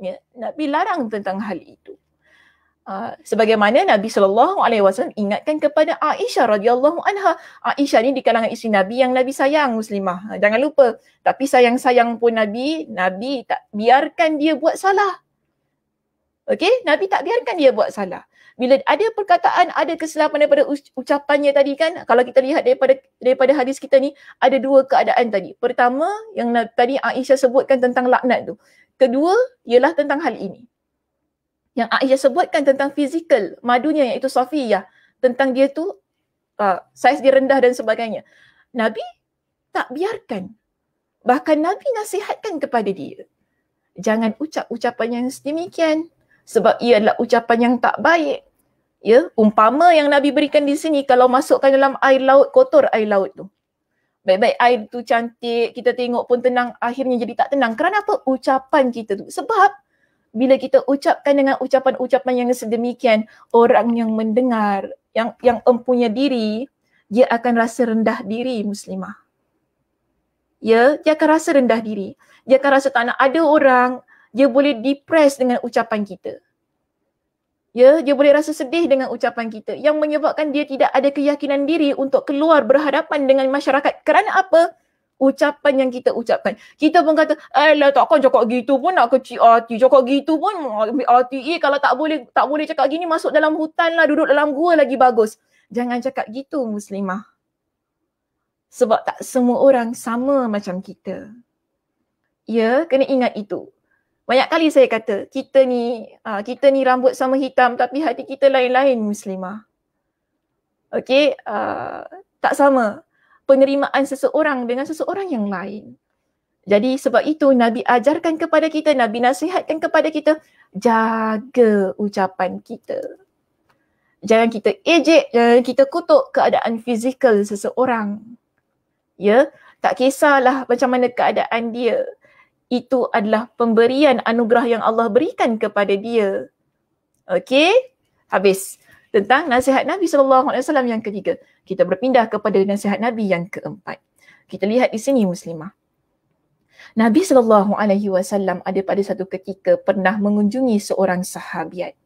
ya, Nabi larang tentang hal itu. Uh, sebagaimana Nabi sallallahu alaihi wasallam ingatkan kepada Aisyah radhiyallahu anha. Aisyah ni di kalangan isteri Nabi yang Nabi sayang muslimah. Ah, jangan lupa. Tapi sayang-sayang pun Nabi, Nabi tak biarkan dia buat salah. Okey, Nabi tak biarkan dia buat salah. Bila ada perkataan, ada kesilapan daripada ucapannya tadi kan, kalau kita lihat daripada daripada hadis kita ni, ada dua keadaan tadi. Pertama, yang tadi Aisyah sebutkan tentang laknat tu kedua ialah tentang hal ini. Yang Aisyah sebutkan tentang fizikal madunya iaitu Safiyah. Tentang dia tu uh, saiz dia rendah dan sebagainya. Nabi tak biarkan. Bahkan Nabi nasihatkan kepada dia. Jangan ucap ucapan yang sedemikian. Sebab ia adalah ucapan yang tak baik. Ya, umpama yang Nabi berikan di sini kalau masukkan dalam air laut kotor air laut tu baik-baik air tu cantik, kita tengok pun tenang, akhirnya jadi tak tenang. Kerana apa? Ucapan kita tu. Sebab bila kita ucapkan dengan ucapan-ucapan yang sedemikian, orang yang mendengar, yang yang empunya diri, dia akan rasa rendah diri muslimah. Ya, dia akan rasa rendah diri. Dia akan rasa tak nak ada orang, dia boleh depress dengan ucapan kita. Ya, dia boleh rasa sedih dengan ucapan kita yang menyebabkan dia tidak ada keyakinan diri untuk keluar berhadapan dengan masyarakat. Kerana apa? Ucapan yang kita ucapkan. Kita pun kata, "Alah, eh, takkan cakap gitu pun nak kecil hati. Cakap gitu pun hati eh, kalau tak boleh tak boleh cakap gini masuk dalam hutan lah, duduk dalam gua lagi bagus." Jangan cakap gitu muslimah. Sebab tak semua orang sama macam kita. Ya, kena ingat itu. Banyak kali saya kata, kita ni ah, kita ni rambut sama hitam tapi hati kita lain-lain muslimah. Okey, uh, ah, tak sama penerimaan seseorang dengan seseorang yang lain. Jadi sebab itu Nabi ajarkan kepada kita, Nabi nasihatkan kepada kita, jaga ucapan kita. Jangan kita ejek, jangan kita kutuk keadaan fizikal seseorang. Ya, tak kisahlah macam mana keadaan dia itu adalah pemberian anugerah yang Allah berikan kepada dia. Okey? Habis. Tentang nasihat Nabi sallallahu yang ketiga. Kita berpindah kepada nasihat Nabi yang keempat. Kita lihat di sini muslimah. Nabi sallallahu ada pada satu ketika pernah mengunjungi seorang sahabiat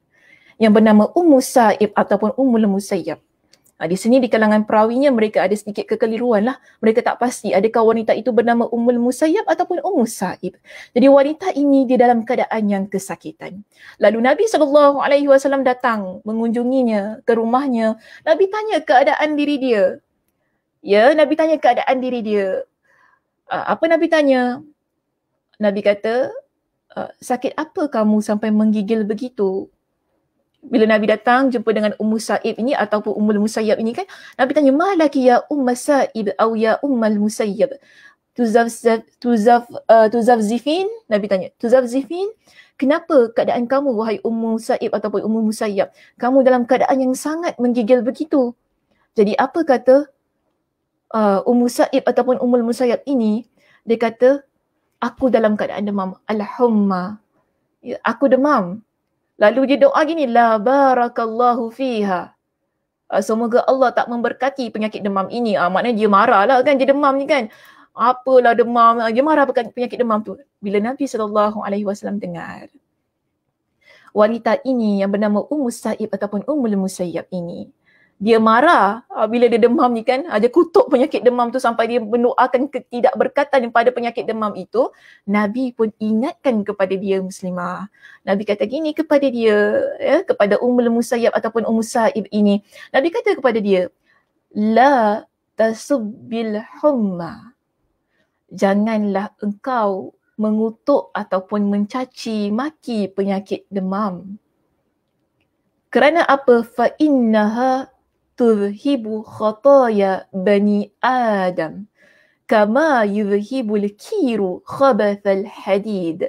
yang bernama Ummu Sa'ib ataupun Ummu Musayyab. Ah, di sini di kalangan perawinya mereka ada sedikit kekeliruan lah. Mereka tak pasti adakah wanita itu bernama Ummul Musayyab ataupun Ummu Saib. Jadi wanita ini di dalam keadaan yang kesakitan. Lalu Nabi SAW datang mengunjunginya ke rumahnya. Nabi tanya keadaan diri dia. Ya, Nabi tanya keadaan diri dia. Ah, apa Nabi tanya? Nabi kata, ah, sakit apa kamu sampai menggigil begitu? bila Nabi datang jumpa dengan Ummu Sa'ib ini ataupun Ummul Musayyab ini kan Nabi tanya malaki ya Ummu Sa'ib atau ya Ummul Musayyab tuzaf tuzaf uh, eh, tuzaf zifin Nabi tanya tuzaf zifin kenapa keadaan kamu wahai Ummu Sa'ib ataupun Ummu Musayyab kamu dalam keadaan yang sangat menggigil begitu jadi apa kata uh, Ummu Sa'ib ataupun Ummul Musayyab ini dia kata aku dalam keadaan demam alhamma ya, aku demam Lalu dia doa gini, la barakallahu fiha. Ah, semoga Allah tak memberkati penyakit demam ini. Ah, maknanya dia marahlah kan, dia demam ni kan. Apalah demam, ah, dia marah penyakit demam tu. Bila Nabi SAW dengar, wanita ini yang bernama Ummu Sa'ib ataupun Ummul Musayyab ini, dia marah uh, bila dia demam ni kan uh, dia kutuk penyakit demam tu sampai dia mendoakan ketidakberkatan pada penyakit demam itu nabi pun ingatkan kepada dia muslimah nabi kata gini kepada dia ya kepada ummul musayyab ataupun ummu saib ini nabi kata kepada dia la tasbil humma janganlah engkau mengutuk ataupun mencaci maki penyakit demam kerana apa fa innaha tuzhibu khataya bani Adam kama yuzhibu al-kiru khabath al-hadid.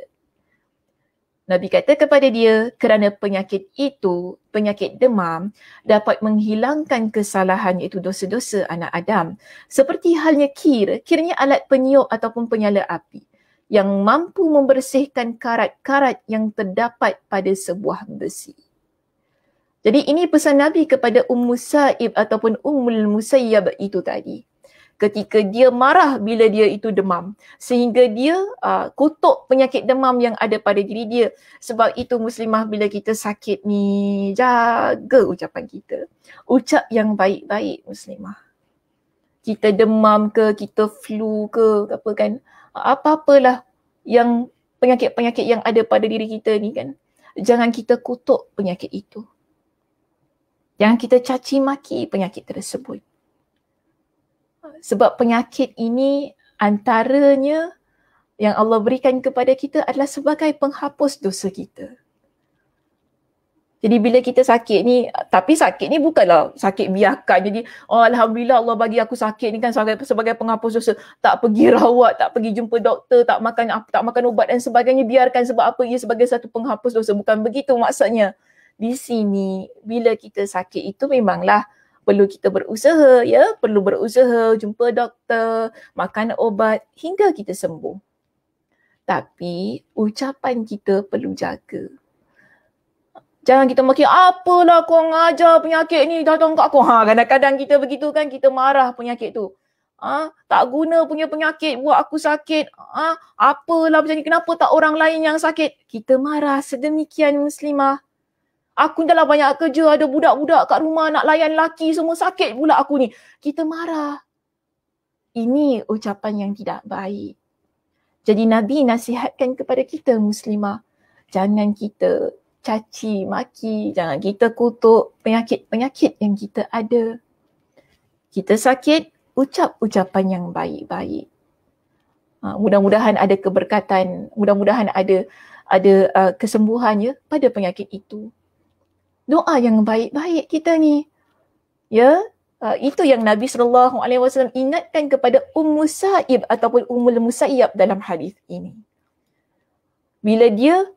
Nabi kata kepada dia, kerana penyakit itu, penyakit demam, dapat menghilangkan kesalahan iaitu dosa-dosa anak Adam. Seperti halnya kir, kirnya alat peniup ataupun penyala api yang mampu membersihkan karat-karat yang terdapat pada sebuah besi. Jadi ini pesan Nabi kepada Ummu Sa'ib ataupun Ummul Musayyab itu tadi. Ketika dia marah bila dia itu demam. Sehingga dia uh, kutuk penyakit demam yang ada pada diri dia. Sebab itu muslimah bila kita sakit ni jaga ucapan kita. Ucap yang baik-baik muslimah. Kita demam ke, kita flu ke, apa kan. Apa-apalah yang penyakit-penyakit yang ada pada diri kita ni kan. Jangan kita kutuk penyakit itu. Jangan kita caci maki penyakit tersebut. Sebab penyakit ini antaranya yang Allah berikan kepada kita adalah sebagai penghapus dosa kita. Jadi bila kita sakit ni, tapi sakit ni bukanlah sakit biarkan. Jadi oh, Alhamdulillah Allah bagi aku sakit ni kan sebagai, sebagai penghapus dosa. Tak pergi rawat, tak pergi jumpa doktor, tak makan tak makan ubat dan sebagainya. Biarkan sebab apa ia sebagai satu penghapus dosa. Bukan begitu maksudnya di sini bila kita sakit itu memanglah perlu kita berusaha ya perlu berusaha jumpa doktor makan obat hingga kita sembuh tapi ucapan kita perlu jaga Jangan kita makin apalah kau ngajar penyakit ni datang kat aku. Ha, kadang-kadang kita begitu kan kita marah penyakit tu. Ah, ha, tak guna punya penyakit buat aku sakit. Ah, ha, apalah macam ni kenapa tak orang lain yang sakit? Kita marah sedemikian muslimah. Aku dah lah banyak kerja, ada budak-budak kat rumah nak layan laki semua sakit pula aku ni. Kita marah. Ini ucapan yang tidak baik. Jadi Nabi nasihatkan kepada kita muslimah, jangan kita caci maki, jangan kita kutuk penyakit-penyakit yang kita ada. Kita sakit, ucap ucapan yang baik-baik. Ha, mudah-mudahan ada keberkatan, mudah-mudahan ada ada uh, kesembuhan pada penyakit itu doa yang baik-baik kita ni. Ya, uh, itu yang Nabi sallallahu alaihi wasallam ingatkan kepada Ummu Sa'ib ataupun Ummul Musayyab dalam hadis ini. Bila dia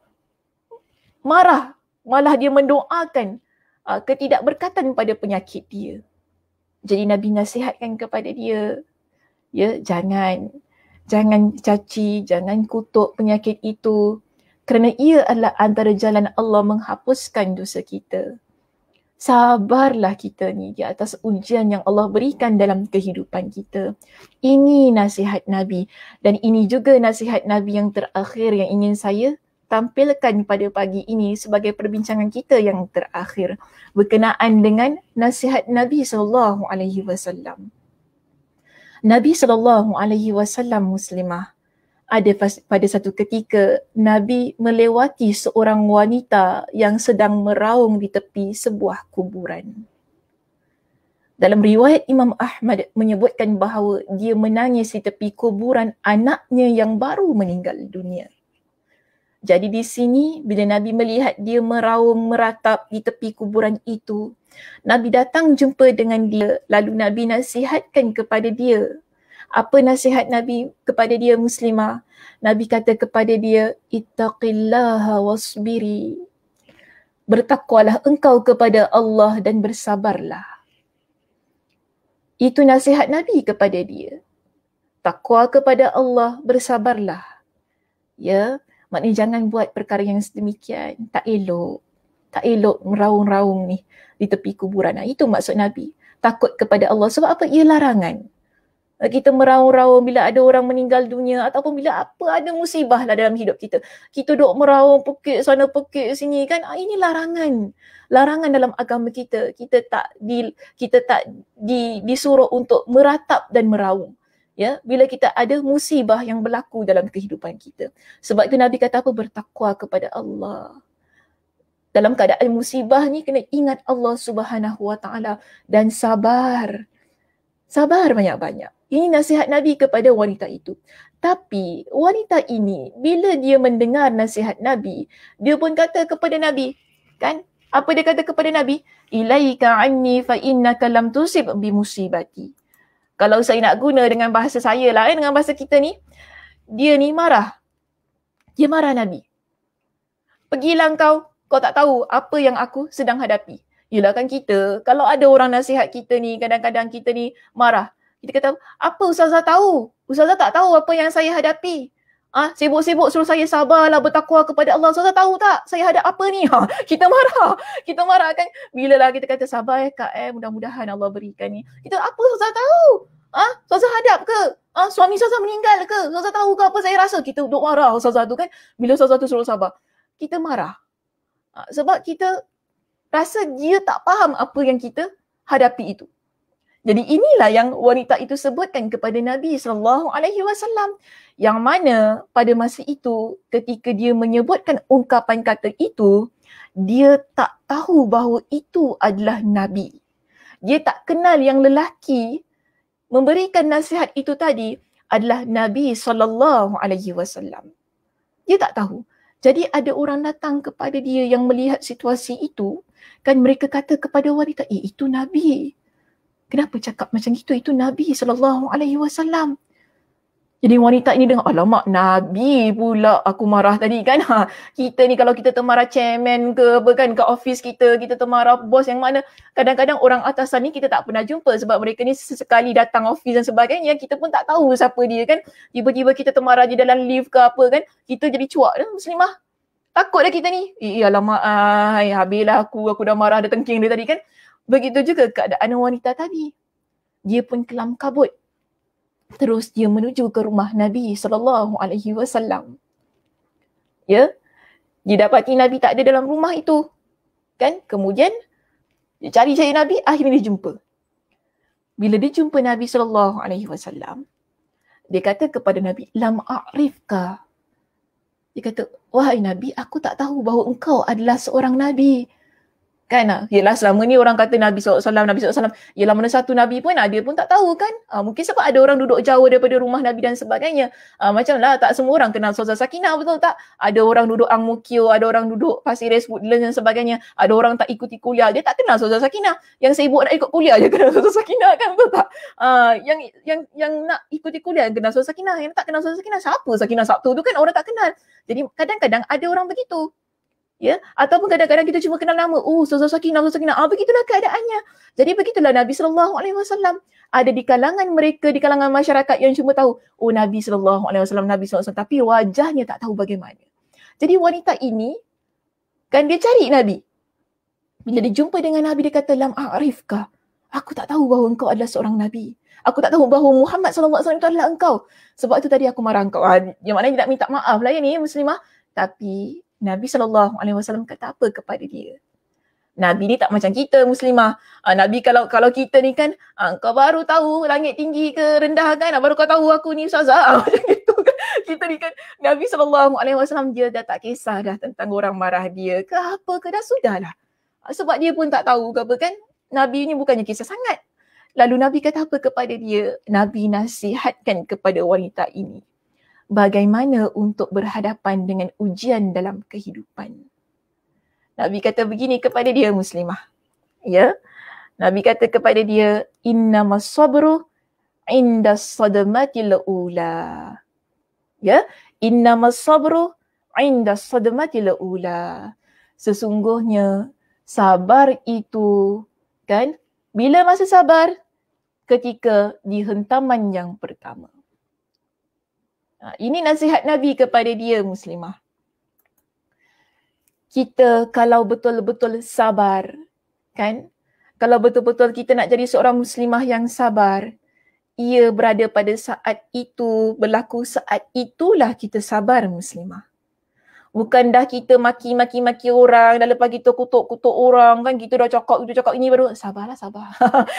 marah, malah dia mendoakan uh, ketidakberkatan pada penyakit dia. Jadi Nabi nasihatkan kepada dia, ya, jangan jangan caci, jangan kutuk penyakit itu kerana ia adalah antara jalan Allah menghapuskan dosa kita. Sabarlah kita ni di atas ujian yang Allah berikan dalam kehidupan kita. Ini nasihat Nabi dan ini juga nasihat Nabi yang terakhir yang ingin saya tampilkan pada pagi ini sebagai perbincangan kita yang terakhir berkenaan dengan nasihat Nabi sallallahu alaihi wasallam. Nabi sallallahu alaihi wasallam muslimah ada pada satu ketika Nabi melewati seorang wanita yang sedang meraung di tepi sebuah kuburan. Dalam riwayat Imam Ahmad menyebutkan bahawa dia menangis di tepi kuburan anaknya yang baru meninggal dunia. Jadi di sini bila Nabi melihat dia meraung meratap di tepi kuburan itu, Nabi datang jumpa dengan dia lalu Nabi nasihatkan kepada dia apa nasihat Nabi kepada dia muslimah? Nabi kata kepada dia, Ittaqillaha wasbiri. Bertakwalah engkau kepada Allah dan bersabarlah. Itu nasihat Nabi kepada dia. Takwa kepada Allah, bersabarlah. Ya, maknanya jangan buat perkara yang sedemikian. Tak elok. Tak elok meraung-raung ni di tepi kuburan. Nah Itu maksud Nabi. Takut kepada Allah sebab apa? Ia larangan. Eh, kita meraung-raung bila ada orang meninggal dunia ataupun bila apa ada musibah lah dalam hidup kita. Kita duk meraung pekik sana pekik sini kan. Ah, ini larangan. Larangan dalam agama kita. Kita tak di, kita tak di, disuruh untuk meratap dan meraung. Ya, bila kita ada musibah yang berlaku dalam kehidupan kita. Sebab itu Nabi kata apa? Bertakwa kepada Allah. Dalam keadaan musibah ni kena ingat Allah Subhanahu dan sabar sabar banyak-banyak. Ini nasihat Nabi kepada wanita itu. Tapi wanita ini bila dia mendengar nasihat Nabi, dia pun kata kepada Nabi, kan? Apa dia kata kepada Nabi? Ilaika anni fa innaka lam tusib bi musibati. Kalau saya nak guna dengan bahasa saya lah, eh, dengan bahasa kita ni, dia ni marah. Dia marah Nabi. Pergilah kau, kau tak tahu apa yang aku sedang hadapi ialah kan kita kalau ada orang nasihat kita ni kadang-kadang kita ni marah kita kata apa ustazah tahu ustazah tak tahu apa yang saya hadapi ah ha? sibuk-sibuk suruh saya sabarlah bertakwa kepada Allah ustazah tahu tak saya hadap apa ni ha? kita marah kita marah kan bila lah kita kata sabar eh kak eh mudah-mudahan Allah berikan ni kita apa ustazah tahu ah ha? ustazah hadap ke ah ha? suami ustazah meninggal ke ustazah tahu ke apa saya rasa kita duduk marah ustazah tu kan bila ustazah tu suruh sabar kita marah ah, sebab kita rasa dia tak faham apa yang kita hadapi itu. Jadi inilah yang wanita itu sebutkan kepada Nabi sallallahu alaihi wasallam yang mana pada masa itu ketika dia menyebutkan ungkapan kata itu dia tak tahu bahawa itu adalah nabi. Dia tak kenal yang lelaki memberikan nasihat itu tadi adalah Nabi sallallahu alaihi wasallam. Dia tak tahu. Jadi ada orang datang kepada dia yang melihat situasi itu kan mereka kata kepada wanita eh itu nabi kenapa cakap macam itu itu nabi sallallahu alaihi wasallam jadi wanita ini dengan alamak nabi pula aku marah tadi kan ha, kita ni kalau kita termarah chairman ke apa kan ke office kita kita termarah bos yang mana kadang-kadang orang atasan ni kita tak pernah jumpa sebab mereka ni sesekali datang office dan sebagainya kita pun tak tahu siapa dia kan tiba-tiba kita termarah di dalam lift ke apa kan kita jadi cuak lah muslimah takutlah kita ni. Eh alamak, ay, habislah aku, aku dah marah, ada tengking dia tadi kan. Begitu juga keadaan wanita tadi. Dia pun kelam kabut. Terus dia menuju ke rumah Nabi sallallahu alaihi wasallam. Ya. Dia dapati Nabi tak ada dalam rumah itu. Kan? Kemudian dia cari-cari Nabi, akhirnya dia jumpa. Bila dia jumpa Nabi sallallahu alaihi wasallam, dia kata kepada Nabi, "Lam a'rifka." Dia kata, Wahai Nabi, aku tak tahu bahawa engkau adalah seorang Nabi. Kan? Ah, yelah selama ni orang kata Nabi SAW, Nabi SAW. Yelah mana satu Nabi pun ada ah, pun tak tahu kan? Uh, mungkin sebab ada orang duduk jauh daripada rumah Nabi dan sebagainya. Uh, macam lah tak semua orang kenal Sosa Sakina betul tak? Ada orang duduk Ang Mukio, ada orang duduk Pasir Res Woodlands dan sebagainya. Ada orang tak ikuti kuliah, dia tak kenal Sosa Sakina. Yang sibuk nak ikut kuliah je kenal Sosa Sakina kan betul tak? Uh, yang yang yang nak ikuti kuliah yang kenal Sosa Sakina. Yang tak kenal Sosa Sakina, siapa Sakina Sabtu tu kan orang tak kenal. Jadi kadang-kadang ada orang begitu ya ataupun kadang-kadang kita cuma kenal nama oh Ustaz Sakinah sosok Sakinah ah begitulah keadaannya jadi begitulah Nabi sallallahu alaihi wasallam ada di kalangan mereka di kalangan masyarakat yang cuma tahu oh Nabi sallallahu alaihi wasallam Nabi sallallahu alaihi wasallam tapi wajahnya tak tahu bagaimana jadi wanita ini kan dia cari Nabi bila dia jumpa dengan Nabi dia kata lam a'rifka aku tak tahu bahawa engkau adalah seorang nabi Aku tak tahu bahawa Muhammad SAW itu adalah engkau. Sebab itu tadi aku marah engkau. Ah, yang mana dia nak minta maaf lah ya ni muslimah. Tapi Nabi sallallahu alaihi wasallam kata apa kepada dia? Nabi ni tak macam kita muslimah. Uh, Nabi kalau kalau kita ni kan uh, kau baru tahu langit tinggi ke rendah kan? Uh, baru kau tahu aku ni ustazah. Uh, Kita ni kan Nabi sallallahu alaihi wasallam dia dah tak kisah dah tentang orang marah dia ke apa ke dah sudahlah. Uh, sebab dia pun tak tahu ke apa kan? Nabi ni bukannya kisah sangat. Lalu Nabi kata apa kepada dia? Nabi nasihatkan kepada wanita ini bagaimana untuk berhadapan dengan ujian dalam kehidupan. Nabi kata begini kepada dia muslimah. Ya. Nabi kata kepada dia innamas sabru inda sadamatil ula. Ya, innamas sabru inda sadamatil ula. Sesungguhnya sabar itu kan bila masa sabar ketika dihentaman yang pertama. Ha, ini nasihat Nabi kepada dia muslimah. Kita kalau betul-betul sabar, kan? Kalau betul-betul kita nak jadi seorang muslimah yang sabar, ia berada pada saat itu, berlaku saat itulah kita sabar muslimah. Bukan dah kita maki-maki-maki orang, dah lepas kita kutuk-kutuk orang kan, kita dah cakap, itu cakap ini baru, sabarlah, sabar.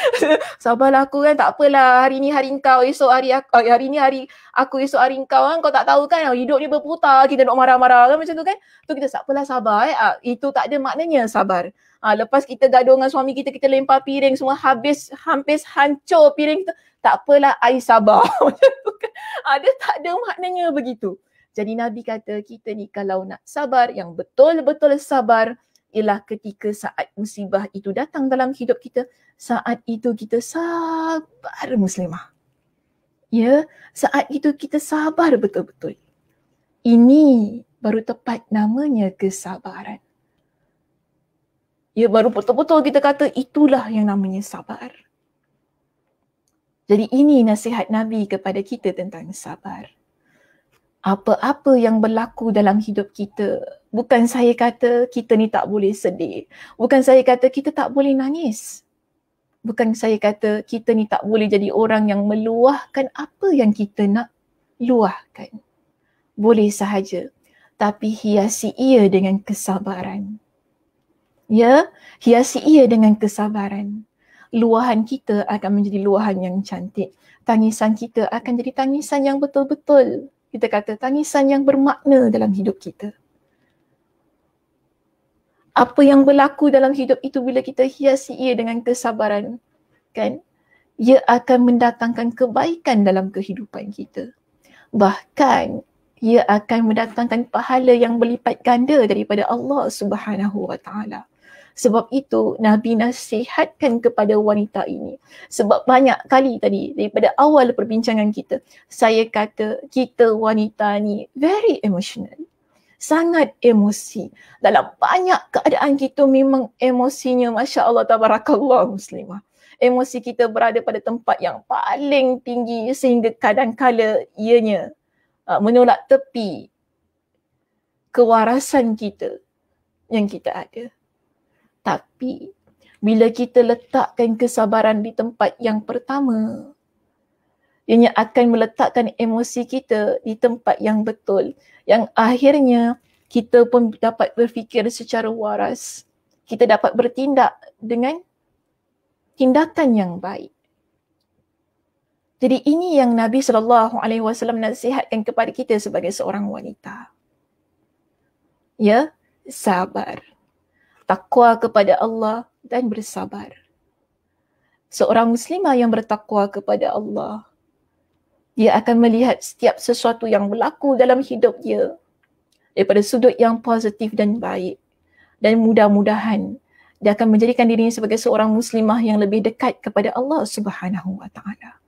sabarlah aku kan, tak apalah, hari ni hari kau, esok hari aku, eh, hari ni hari aku, esok hari kau kan, kau tak tahu kan, hidup ni berputar, kita nak marah-marah kan, macam tu kan. Tu kita, tak apalah, sabar eh, ah, itu tak ada maknanya, sabar. Ha, lepas kita gaduh dengan suami kita, kita lempar piring semua habis, hampir hancur piring tu. Tak apalah, I sabar. Ada kan? ah, tak ada maknanya begitu. Jadi Nabi kata kita ni kalau nak sabar yang betul-betul sabar ialah ketika saat musibah itu datang dalam hidup kita, saat itu kita sabar muslimah. Ya, saat itu kita sabar betul-betul. Ini baru tepat namanya kesabaran. Ya, baru betul-betul kita kata itulah yang namanya sabar. Jadi ini nasihat Nabi kepada kita tentang sabar apa-apa yang berlaku dalam hidup kita. Bukan saya kata kita ni tak boleh sedih. Bukan saya kata kita tak boleh nangis. Bukan saya kata kita ni tak boleh jadi orang yang meluahkan apa yang kita nak luahkan. Boleh sahaja. Tapi hiasi ia dengan kesabaran. Ya, hiasi ia dengan kesabaran. Luahan kita akan menjadi luahan yang cantik. Tangisan kita akan jadi tangisan yang betul-betul kita kata tangisan yang bermakna dalam hidup kita. Apa yang berlaku dalam hidup itu bila kita hiasi ia dengan kesabaran, kan? Ia akan mendatangkan kebaikan dalam kehidupan kita. Bahkan ia akan mendatangkan pahala yang berlipat ganda daripada Allah Subhanahu Wa Taala. Sebab itu Nabi nasihatkan kepada wanita ini. Sebab banyak kali tadi daripada awal perbincangan kita, saya kata kita wanita ni very emotional. Sangat emosi. Dalam banyak keadaan kita memang emosinya Masya Allah Tabarakallah Muslimah. Emosi kita berada pada tempat yang paling tinggi sehingga kadangkala ianya uh, menolak tepi kewarasan kita yang kita ada. Tapi bila kita letakkan kesabaran di tempat yang pertama, ianya akan meletakkan emosi kita di tempat yang betul. Yang akhirnya kita pun dapat berfikir secara waras. Kita dapat bertindak dengan tindakan yang baik. Jadi ini yang Nabi sallallahu alaihi wasallam nasihatkan kepada kita sebagai seorang wanita. Ya, sabar takwa kepada Allah dan bersabar. Seorang muslimah yang bertakwa kepada Allah, dia akan melihat setiap sesuatu yang berlaku dalam hidup dia daripada sudut yang positif dan baik dan mudah-mudahan dia akan menjadikan dirinya sebagai seorang muslimah yang lebih dekat kepada Allah Subhanahu Wa Taala.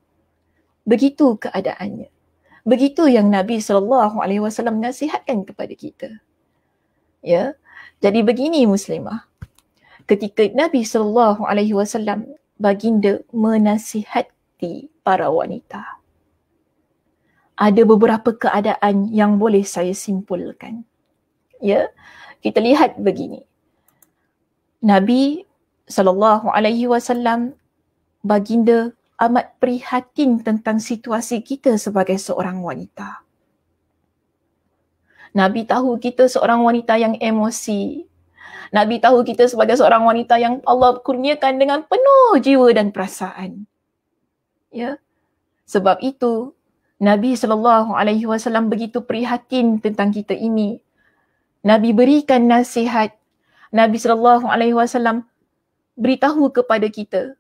Begitu keadaannya. Begitu yang Nabi sallallahu alaihi wasallam nasihatkan kepada kita. Ya, jadi begini muslimah. Ketika Nabi sallallahu alaihi wasallam baginda menasihati para wanita. Ada beberapa keadaan yang boleh saya simpulkan. Ya. Kita lihat begini. Nabi sallallahu alaihi wasallam baginda amat prihatin tentang situasi kita sebagai seorang wanita. Nabi tahu kita seorang wanita yang emosi. Nabi tahu kita sebagai seorang wanita yang Allah kurniakan dengan penuh jiwa dan perasaan. Ya. Sebab itu Nabi sallallahu alaihi wasallam begitu prihatin tentang kita ini. Nabi berikan nasihat. Nabi sallallahu alaihi wasallam beritahu kepada kita.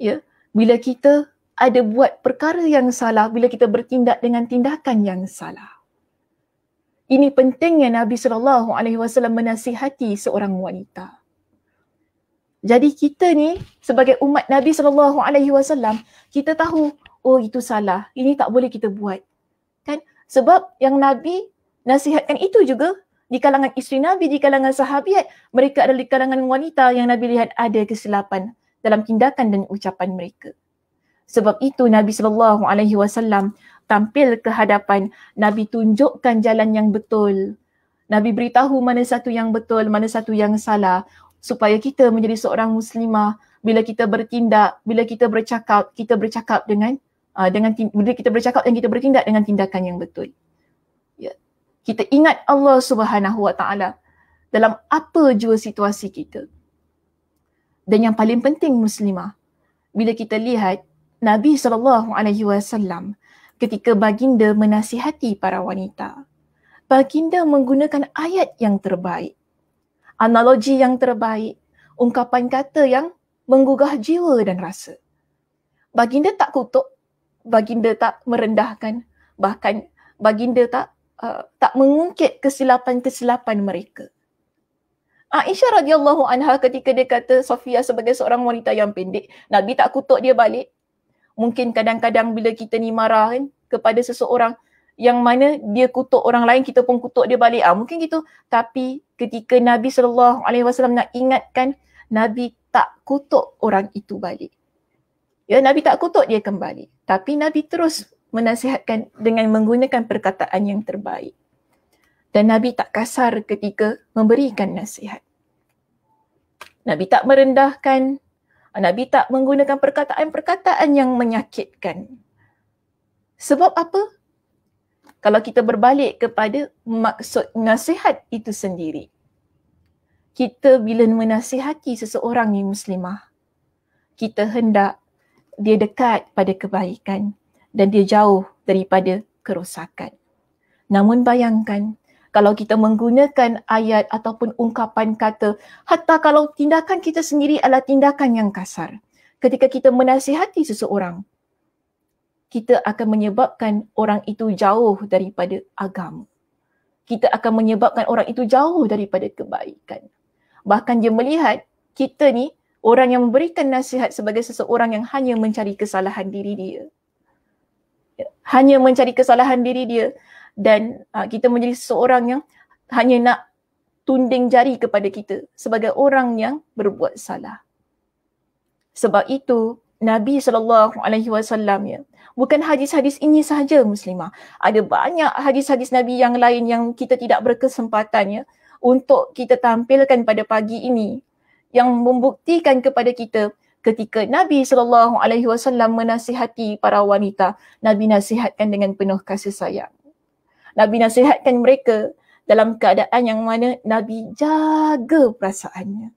Ya, bila kita ada buat perkara yang salah, bila kita bertindak dengan tindakan yang salah ini pentingnya Nabi sallallahu alaihi wasallam menasihati seorang wanita. Jadi kita ni sebagai umat Nabi sallallahu alaihi wasallam, kita tahu oh itu salah, ini tak boleh kita buat. Kan? Sebab yang Nabi nasihatkan itu juga di kalangan isteri Nabi, di kalangan sahabat, mereka adalah di kalangan wanita yang Nabi lihat ada kesilapan dalam tindakan dan ucapan mereka. Sebab itu Nabi sallallahu alaihi wasallam tampil ke hadapan Nabi tunjukkan jalan yang betul Nabi beritahu mana satu yang betul mana satu yang salah supaya kita menjadi seorang muslimah bila kita bertindak bila kita bercakap kita bercakap dengan uh, dengan bila kita bercakap dan kita bertindak dengan tindakan yang betul ya kita ingat Allah Subhanahu Wa Taala dalam apa jua situasi kita dan yang paling penting muslimah bila kita lihat Nabi sallallahu alaihi wasallam ketika baginda menasihati para wanita. Baginda menggunakan ayat yang terbaik, analogi yang terbaik, ungkapan kata yang menggugah jiwa dan rasa. Baginda tak kutuk, baginda tak merendahkan, bahkan baginda tak uh, tak mengungkit kesilapan-kesilapan mereka. Aisyah radhiyallahu anha ketika dia kata Sofia sebagai seorang wanita yang pendek, Nabi tak kutuk dia balik, mungkin kadang-kadang bila kita ni marah kan kepada seseorang yang mana dia kutuk orang lain kita pun kutuk dia balik ah mungkin gitu tapi ketika Nabi sallallahu alaihi wasallam nak ingatkan Nabi tak kutuk orang itu balik ya Nabi tak kutuk dia kembali tapi Nabi terus menasihatkan dengan menggunakan perkataan yang terbaik dan Nabi tak kasar ketika memberikan nasihat Nabi tak merendahkan Nabi tak menggunakan perkataan-perkataan yang menyakitkan. Sebab apa? Kalau kita berbalik kepada maksud nasihat itu sendiri. Kita bila menasihati seseorang yang muslimah, kita hendak dia dekat pada kebaikan dan dia jauh daripada kerosakan. Namun bayangkan, kalau kita menggunakan ayat ataupun ungkapan kata hatta kalau tindakan kita sendiri adalah tindakan yang kasar ketika kita menasihati seseorang kita akan menyebabkan orang itu jauh daripada agama kita akan menyebabkan orang itu jauh daripada kebaikan bahkan dia melihat kita ni orang yang memberikan nasihat sebagai seseorang yang hanya mencari kesalahan diri dia ya, hanya mencari kesalahan diri dia dan uh, kita menjadi seorang yang hanya nak tunding jari kepada kita sebagai orang yang berbuat salah. Sebab itu Nabi sallallahu alaihi wasallam ya bukan hadis-hadis ini sahaja muslimah. Ada banyak hadis-hadis Nabi yang lain yang kita tidak berkesempatan ya untuk kita tampilkan pada pagi ini yang membuktikan kepada kita ketika Nabi sallallahu alaihi wasallam menasihati para wanita, Nabi nasihatkan dengan penuh kasih sayang. Nabi nasihatkan mereka dalam keadaan yang mana Nabi jaga perasaannya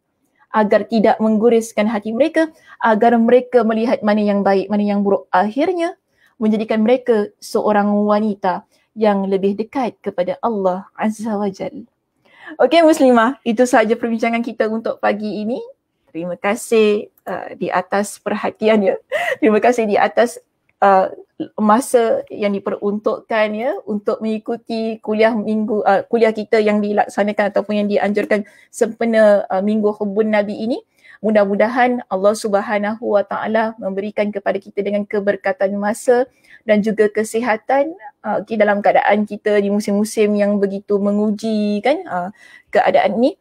agar tidak mengguriskan hati mereka, agar mereka melihat mana yang baik, mana yang buruk. Akhirnya menjadikan mereka seorang wanita yang lebih dekat kepada Allah Azza wa Jal. Okey Muslimah, itu sahaja perbincangan kita untuk pagi ini. Terima kasih uh, di atas perhatiannya. Terima kasih di atas uh, masa yang diperuntukkan ya untuk mengikuti kuliah minggu uh, kuliah kita yang dilaksanakan ataupun yang dianjurkan sempena uh, minggu kebun nabi ini mudah-mudahan Allah Subhanahu Wa Taala memberikan kepada kita dengan keberkatan masa dan juga kesihatan uh, di dalam keadaan kita di musim-musim yang begitu menguji kan uh, keadaan ini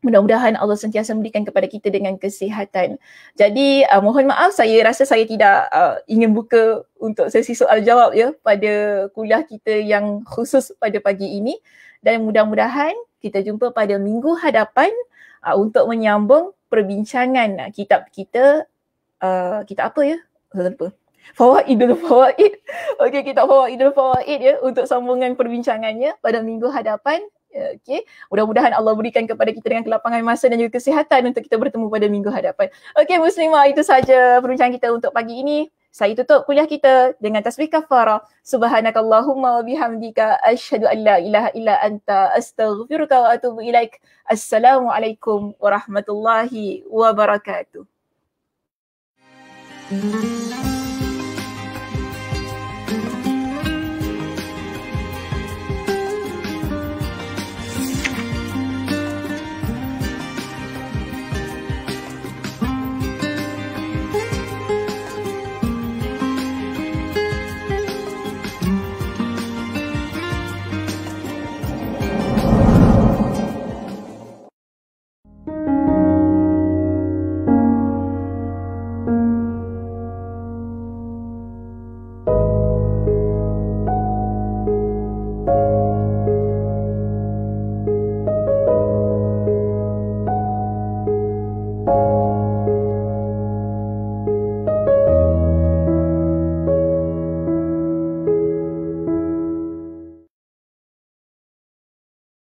mudah-mudahan Allah sentiasa memberikan kepada kita dengan kesihatan. Jadi uh, mohon maaf saya rasa saya tidak uh, ingin buka untuk sesi soal jawab ya pada kuliah kita yang khusus pada pagi ini dan mudah-mudahan kita jumpa pada minggu hadapan uh, untuk menyambung perbincangan uh, kitab kita uh, kitab apa ya? Lupa. Fawaidul Fawaid. Okey kitab Fawaidul Fawaid ya untuk sambungan perbincangannya pada minggu hadapan Okay. Mudah-mudahan Allah berikan kepada kita dengan kelapangan masa dan juga kesihatan untuk kita bertemu pada minggu hadapan. Okay Muslimah, itu saja perbincangan kita untuk pagi ini. Saya tutup kuliah kita dengan tasbih kafarah. Subhanakallahumma bihamdika ashadu an la ilaha illa anta astaghfiruka wa atubu ilaik. Assalamualaikum warahmatullahi wabarakatuh. Mm-hmm.